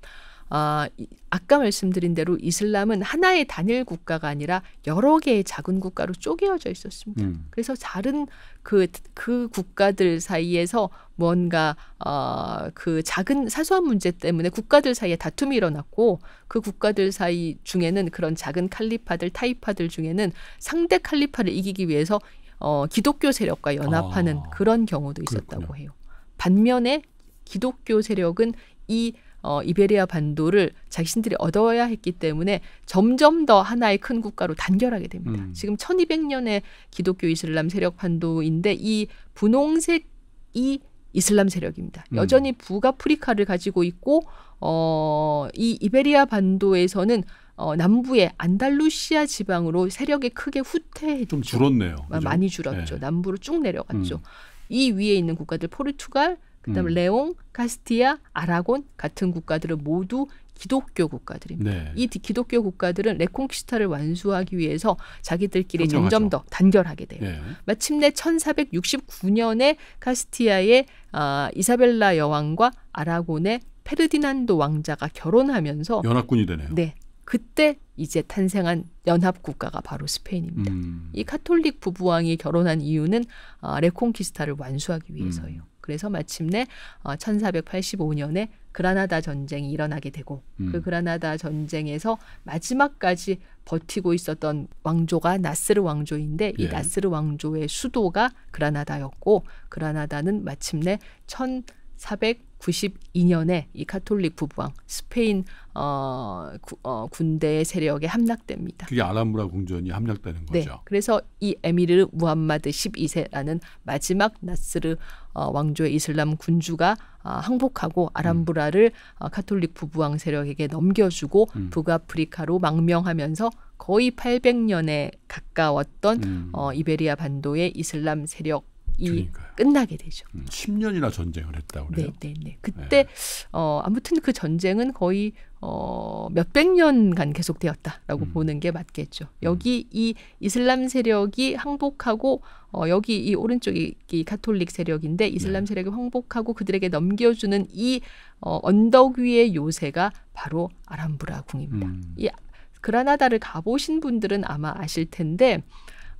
어, 아까 말씀드린 대로 이슬람은 하나의 단일 국가가 아니라 여러 개의 작은 국가로 쪼개어져 있었습니다. 음. 그래서 다른 그, 그 국가들 사이에서 뭔가 어, 그 작은 사소한 문제 때문에 국가들 사이에 다툼이 일어났고 그 국가들 사이 중에는 그런 작은 칼리파들 타이파들 중에는 상대 칼리파를 이기기 위해서 어, 기독교 세력과 연합하는 아, 그런 경우도 있었다고 그렇군요. 해요. 반면에 기독교 세력은 이 어, 이베리아 반도를 자신들이 얻어야 했기 때문에 점점 더 하나의 큰 국가로 단결하게 됩니다. 음. 지금 1200년의 기독교 이슬람 세력 반도인데 이 분홍색이 이슬람 세력입니다. 음. 여전히 북아프리카를 가지고 있고 어, 이 이베리아 반도에서는 어, 남부의 안달루시아 지방으로 세력이 크게 후퇴했죠. 좀 줄었네요. 그죠? 많이 줄었죠. 네. 남부로 쭉 내려갔죠. 음. 이 위에 있는 국가들 포르투갈, 그다음에 음. 레옹, 카스티아, 아라곤 같은 국가들은 모두 기독교 국가들입니다. 네. 이 기독교 국가들은 레콩키스타를 완수하기 위해서 자기들끼리 선명하죠. 점점 더 단결하게 돼요. 네. 마침내 1469년에 카스티아의 아, 이사벨라 여왕과 아라곤의 페르디난도 왕자가 결혼하면서 연합군이 되네요. 네. 그때 이제 탄생한 연합 국가가 바로 스페인입니다. 음. 이 카톨릭 부부왕이 결혼한 이유는 아, 레콩키스타를 완수하기 위해서예요. 음. 그래서 마침내 1485년에 어, 그라나다 전쟁이 일어나게 되고 음. 그 그라나다 전쟁에서 마지막까지 버티고 있었던 왕조가 나스르 왕조인데 이 예. 나스르 왕조의 수도가 그라나다였고 그라나다는 마침내 1 4 9 2년에이 카톨릭 부부왕 스페인 어, 구, 어, 군대의 세력에 함락됩니다 그게 아람브라 궁전이 합락되는 네, 거죠. 네. 그래서 이 에미르 무함마드 12세라는 마지막 나스르 어, 왕조의 이슬람 군주가 어, 항복하고 아람브라를 음. 어, 카톨릭 부부왕 세력에게 넘겨주고 음. 북아프리카로 망명하면서 거의 800년에 가까웠던 음. 어, 이베리아 반도의 이슬람 세력 이 그러니까요. 끝나게 되죠. 음, 10년이나 전쟁을 했다 그래요. 네, 네, 네. 그때 네. 어 아무튼 그 전쟁은 거의 어 몇백 년간 계속되었다라고 음. 보는 게 맞겠죠. 음. 여기 음. 이 이슬람 세력이 항복하고 어 여기 이 오른쪽이 이 가톨릭 세력인데 이슬람 네. 세력이 항복하고 그들에게 넘겨주는 이 어, 언덕 위의 요새가 바로 아람브라 궁입니다. 음. 이 그라나다를 가보신 분들은 아마 아실 텐데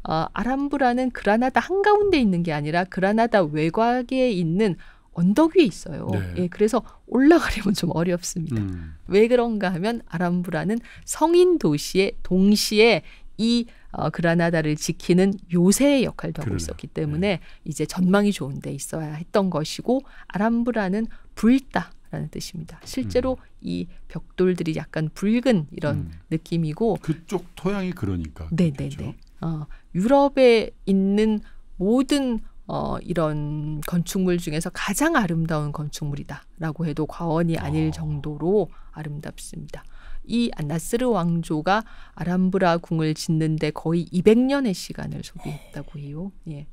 어, 아람브라는 그라나다 한가운데 있는 게 아니라 그라나다 외곽에 있는 언덕 위에 있어요. 네. 예, 그래서 올라가려면 좀 어렵습니다. 음. 왜 그런가 하면 아람브라는 성인 도시에 동시에 이 어, 그라나다를 지키는 요새의 역할도 하고 있었기 때문에 네. 이제 전망이 좋은 데 있어야 했던 것이고 아람브라는 붉다 라는 뜻입니다. 실제로 음. 이 벽돌들이 약간 붉은 이런 음. 느낌이고 그쪽 토양이 그러니까 네네네. 그렇죠? 네. 어, 유럽에 있는 모든 어, 이런 건축물 중에서 가장 아름다운 건축물이다라고 해도 과언이 아닐 아. 정도로 아름답습니다. 이 안나스르 왕조가 아람브라 궁을 짓는데 거의 200년의 시간을 소비했다고 해요. 예.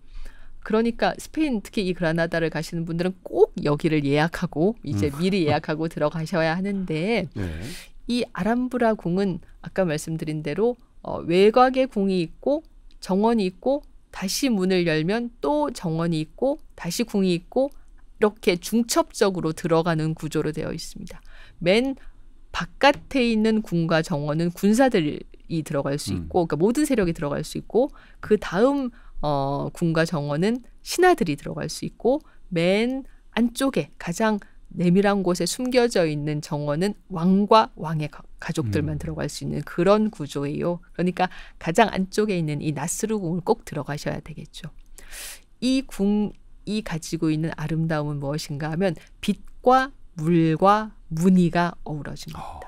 그러니까 스페인 특히 이 그라나다를 가시는 분들은 꼭 여기를 예약하고 이제 음. 미리 예약하고 들어가셔야 하는데 네. 이 아람브라 궁은 아까 말씀드린 대로 어, 외곽에 궁이 있고 정원이 있고 다시 문을 열면 또 정원이 있고 다시 궁이 있고 이렇게 중첩적으로 들어가는 구조로 되어 있습니다. 맨 바깥에 있는 궁과 정원은 군사들이 들어갈 수 음. 있고, 그러니까 모든 세력이 들어갈 수 있고, 그 다음 어, 궁과 정원은 신하들이 들어갈 수 있고, 맨 안쪽에 가장 내밀한 곳에 숨겨져 있는 정원은 왕과 왕의 가족들만 음. 들어갈 수 있는 그런 구조예요. 그러니까 가장 안쪽에 있는 이 나스르 궁을 꼭 들어가셔야 되겠죠. 이 궁이 가지고 있는 아름다움은 무엇인가 하면 빛과 물과 무늬가 어우러집니다. 아,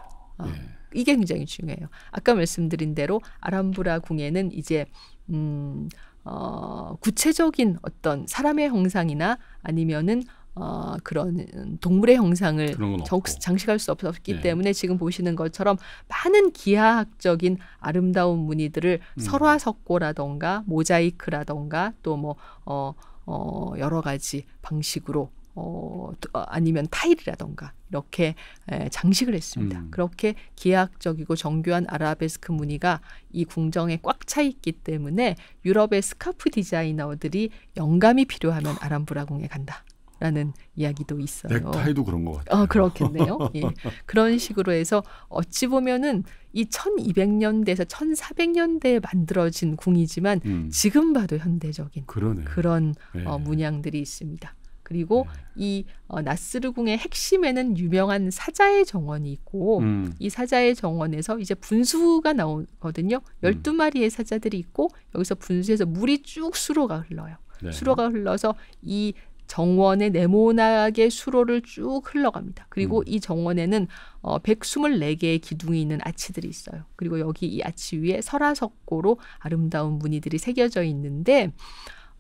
어, 예. 어, 이게 굉장히 중요해요. 아까 말씀드린 대로 아람브라 궁에는 이제 음, 어, 구체적인 어떤 사람의 형상이나 아니면은 어, 그런 동물의 형상을 정, 장식할 수 없었기 네. 때문에 지금 보시는 것처럼 많은 기하학적인 아름다운 무늬들을 음. 설화석고라던가 모자이크라던가 또 뭐 어, 어, 여러 가지 방식으로 어, 어, 아니면 타일이라던가 이렇게 에, 장식을 했습니다. 음. 그렇게 기하학적이고 정교한 아라베스크 무늬가 이 궁정에 꽉 차 있기 때문에 유럽의 스카프 디자이너들이 영감이 필요하면 아람브라궁에 간다. 라는 이야기도 있어요. 넥타이도 그런 것 같아요. 어, 그렇겠네요. 예. 그런 식으로 해서 어찌 보면은 이 1200년대에서 1400년대에 만들어진 궁이지만 음. 지금 봐도 현대적인 그러네요. 그런 네. 어, 문양들이 있습니다. 그리고 네. 이 어, 나스르궁의 핵심에는 유명한 사자의 정원이 있고 음. 이 사자의 정원에서 이제 분수가 나오거든요. 12마리의 음. 사자들이 있고 여기서 분수에서 물이 쭉 수로가 흘러요. 네. 수로가 흘러서 이 정원의 네모나게 수로를 쭉 흘러갑니다. 그리고 음. 이 정원에는 어, 124개의 기둥이 있는 아치들이 있어요. 그리고 여기 이 아치 위에 설화석고로 아름다운 무늬들이 새겨져 있는데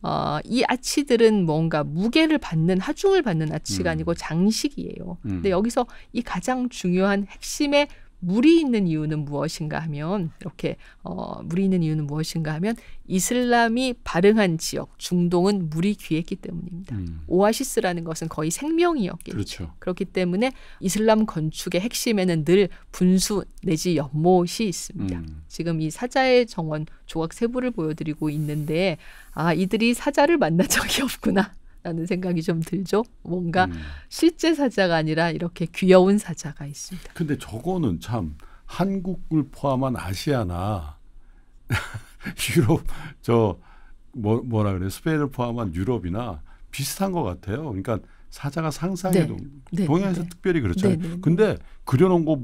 어, 이 아치들은 뭔가 무게를 받는 하중을 받는 아치가 음. 아니고 장식이에요. 음. 근데 여기서 이 가장 중요한 핵심의 물이 있는 이유는 무엇인가 하면 이렇게 어, 물이 있는 이유는 무엇인가 하면 이슬람이 발흥한 지역 중동은 물이 귀했기 때문입니다. 음. 오아시스라는 것은 거의 생명이었기죠 그렇죠. 그렇기 때문에 이슬람 건축의 핵심에는 늘 분수 내지 연못이 있습니다. 음. 지금 이 사자의 정원 조각 세부를 보여드리고 있는데 아 이들이 사자를 만난 적이 없구나. 라는 생각이 좀 들죠. 뭔가 음. 실제 사자가 아니라 이렇게 귀여운 사자가 있습니다. 근데 저거는 참 한국을 포함한 아시아나 유럽 저 뭐, 뭐라 그래 스페인을 포함한 유럽이나 비슷한 것 같아요. 그러니까 사자가 상상해도 네. 네. 동양에서 네. 특별히 그렇잖아요. 네. 네, 네. 근데 그려놓은 거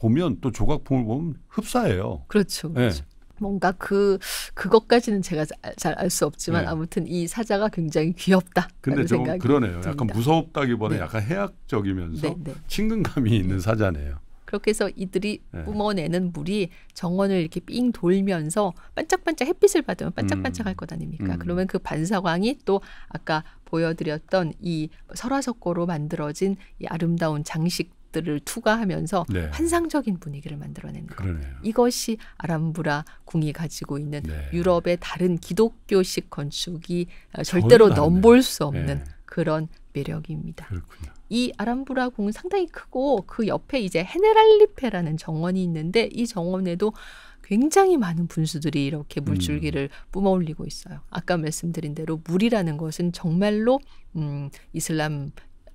보면 또 조각품을 보면 흡사해요. 그렇죠. 그렇죠. 뭔가 그 그것까지는 제가 잘 알 수 없지만 네. 아무튼 이 사자가 굉장히 귀엽다. 근데 좀 그러네요. 듭니다. 약간 무섭다기보다 네. 약간 해악적이면서 네, 네, 친근감이 네. 있는 사자네요. 그렇게 해서 이들이 네. 뿜어내는 물이 정원을 이렇게 삥 돌면서 반짝반짝 햇빛을 받으면 반짝반짝할 음. 것 아닙니까? 음. 그러면 그 반사광이 또 아까 보여드렸던 이 설화석고로 만들어진 이 아름다운 장식 것들을 투과하면서 네. 환상적인 분위기를 만들어낸 겁니다. 이것이 아람브라 궁이 가지고 있는 네. 유럽의 다른 기독교식 건축이 어, 절대로 넘볼 수 없는 네. 그런 매력입니다. 그렇군요. 이 아람브라 궁은 상당히 크고 그 옆에 이제 헤네랄리페라는 정원이 있는데 이 정원에도 굉장히 많은 분수들이 이렇게 음. 물줄기를 음. 뿜어 올리고 있어요. 아까 말씀드린 대로 물이라는 것은 정말로 음, 이슬람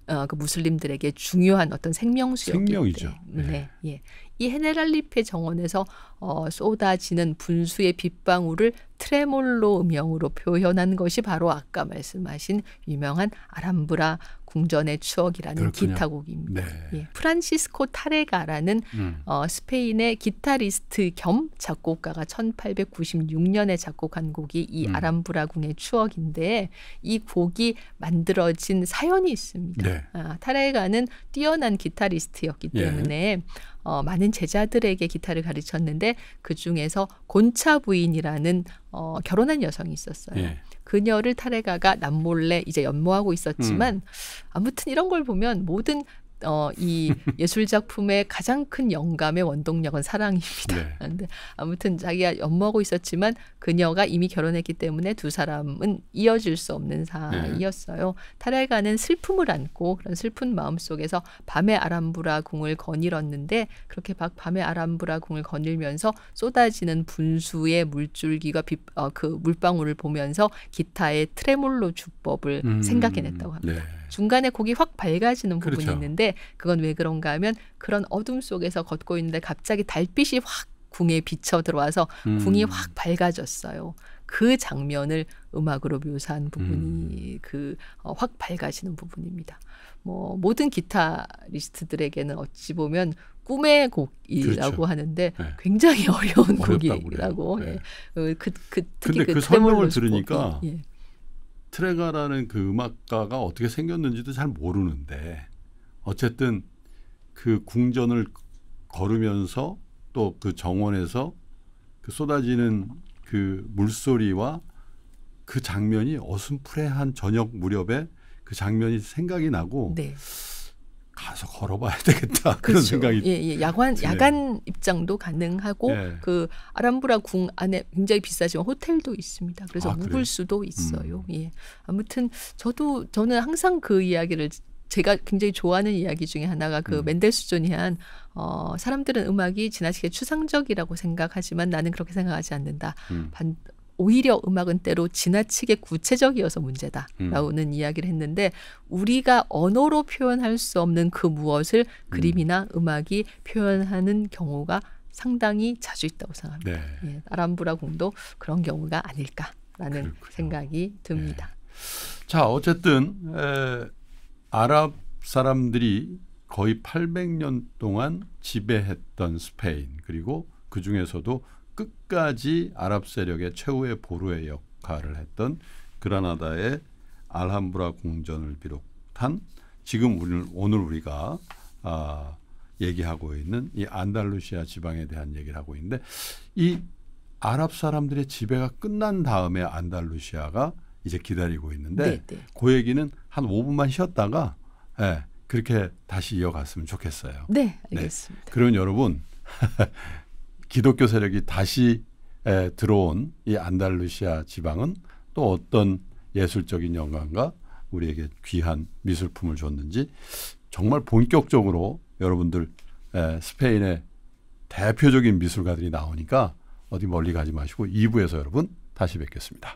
어, 그 무슬림들에게 중요한 어떤 생명수였기 생명이죠. 때문에 네. 네. 예. 이 헤네랄리페 정원에서 어, 쏟아지는 분수의 빗방울을 트레몰로 음영으로 표현한 것이 바로 아까 말씀하신 유명한 아람브라 궁전의 추억이라는 그렇군요. 기타곡입니다. 네. 예. 프란시스코 타레가라는 음. 어, 스페인의 기타리스트 겸 작곡가가 1896년에 작곡한 곡이 이 음. 아람브라 궁의 추억인데 이 곡이 만들어진 사연이 있습니다. 네. 아, 타레가는 뛰어난 기타리스트였기 예. 때문에 예. 어, 많은 제자들에게 기타를 가르쳤는데 그 중에서 곤차 부인이라는 어, 결혼한 여성이 있었어요. 예. 그녀를 타레가가 남몰래 이제 연모하고 있었지만 음. 아무튼 이런 걸 보면 모든 어, 이 예술 작품의 가장 큰 영감의 원동력은 사랑입니다. 네. 근데 아무튼 자기가 연모고 있었지만 그녀가 이미 결혼했기 때문에 두 사람은 이어질 수 없는 사이였어요. 네. 타랄가는 슬픔을 안고 그런 슬픈 마음 속에서 밤의 아람브라 궁을 거닐었는데 그렇게 박 밤의 아람브라 궁을 거닐면서 쏟아지는 분수의 물줄기가 빗, 어, 그 물방울을 보면서 기타의 트레몰로 주법을 음, 생각해냈다고 합니다. 네. 중간에 곡이 확 밝아지는 부분이 그렇죠. 있는데 그건 왜 그런가 하면 그런 어둠 속에서 걷고 있는데 갑자기 달빛이 확 궁에 비쳐 들어와서 음. 궁이 확 밝아졌어요. 그 장면을 음악으로 묘사한 부분이 음. 그확 어, 밝아지는 부분입니다. 뭐 모든 기타리스트들에게는 어찌 보면 꿈의 곡이라고 그렇죠. 하는데 네. 굉장히 어려운 곡이라고. 예. 네. 예. 그, 그 특히 근데 그, 그 설명을 들으니까 예. 트레가라는 그 음악가가 어떻게 생겼는지도 잘 모르는데 어쨌든 그 궁전을 걸으면서 또 그 정원에서 그 쏟아지는 그 물소리와 그 장면이 어슴푸레한 저녁 무렵에 그 장면이 생각이 나고 네. 가서 걸어봐야 되겠다 그렇죠. 런 생각이 예, 예. 야간 드네요. 야간 입장도 가능하고 예. 그 아람브라 궁 안에 굉장히 비싸지만 호텔도 있습니다. 그래서 아, 묵을 그래요? 수도 음. 있어요. 음. 예. 아무튼 저도 저는 항상 그 이야기를 제가 굉장히 좋아하는 이야기 중에 하나가 그 음. 맨델스존이 한 어, 사람들은 음악이 지나치게 추상적이라고 생각하지만 나는 그렇게 생각하지 않는다. 음. 반, 오히려 음악은 때로 지나치게 구체적이어서 문제다라고는 음. 이야기를 했는데 우리가 언어로 표현할 수 없는 그 무엇을 그림이나 음. 음악이 표현하는 경우가 상당히 자주 있다고 생각합니다. 네. 예, 아람브라 공도 그런 경우가 아닐까라는 그렇군요. 생각이 듭니다. 네. 자, 어쨌든 에, 아랍 사람들이 거의 800년 동안 지배했던 스페인 그리고 그 중에서도 끝까지 아랍 세력의 최후의 보루의 역할을 했던 그라나다의 알함브라 궁전을 비롯한 지금 오늘, 오늘 우리가 아, 얘기하고 있는 이 안달루시아 지방에 대한 얘기를 하고 있는데 이 아랍 사람들의 지배가 끝난 다음에 안달루시아가 이제 기다리고 있는데 네네. 네. 그 얘기는 한 5분만 쉬었다가 예, 그렇게 다시 이어갔으면 좋겠어요. 네, 네. 알겠습니다. 네. 그러면 여러분 기독교 세력이 다시 에, 들어온 이 안달루시아 지방은 또 어떤 예술적인 영광과 우리에게 귀한 미술품을 줬는지 정말 본격적으로 여러분들 에, 스페인의 대표적인 미술가들이 나오니까 어디 멀리 가지 마시고 2부에서 여러분 다시 뵙겠습니다.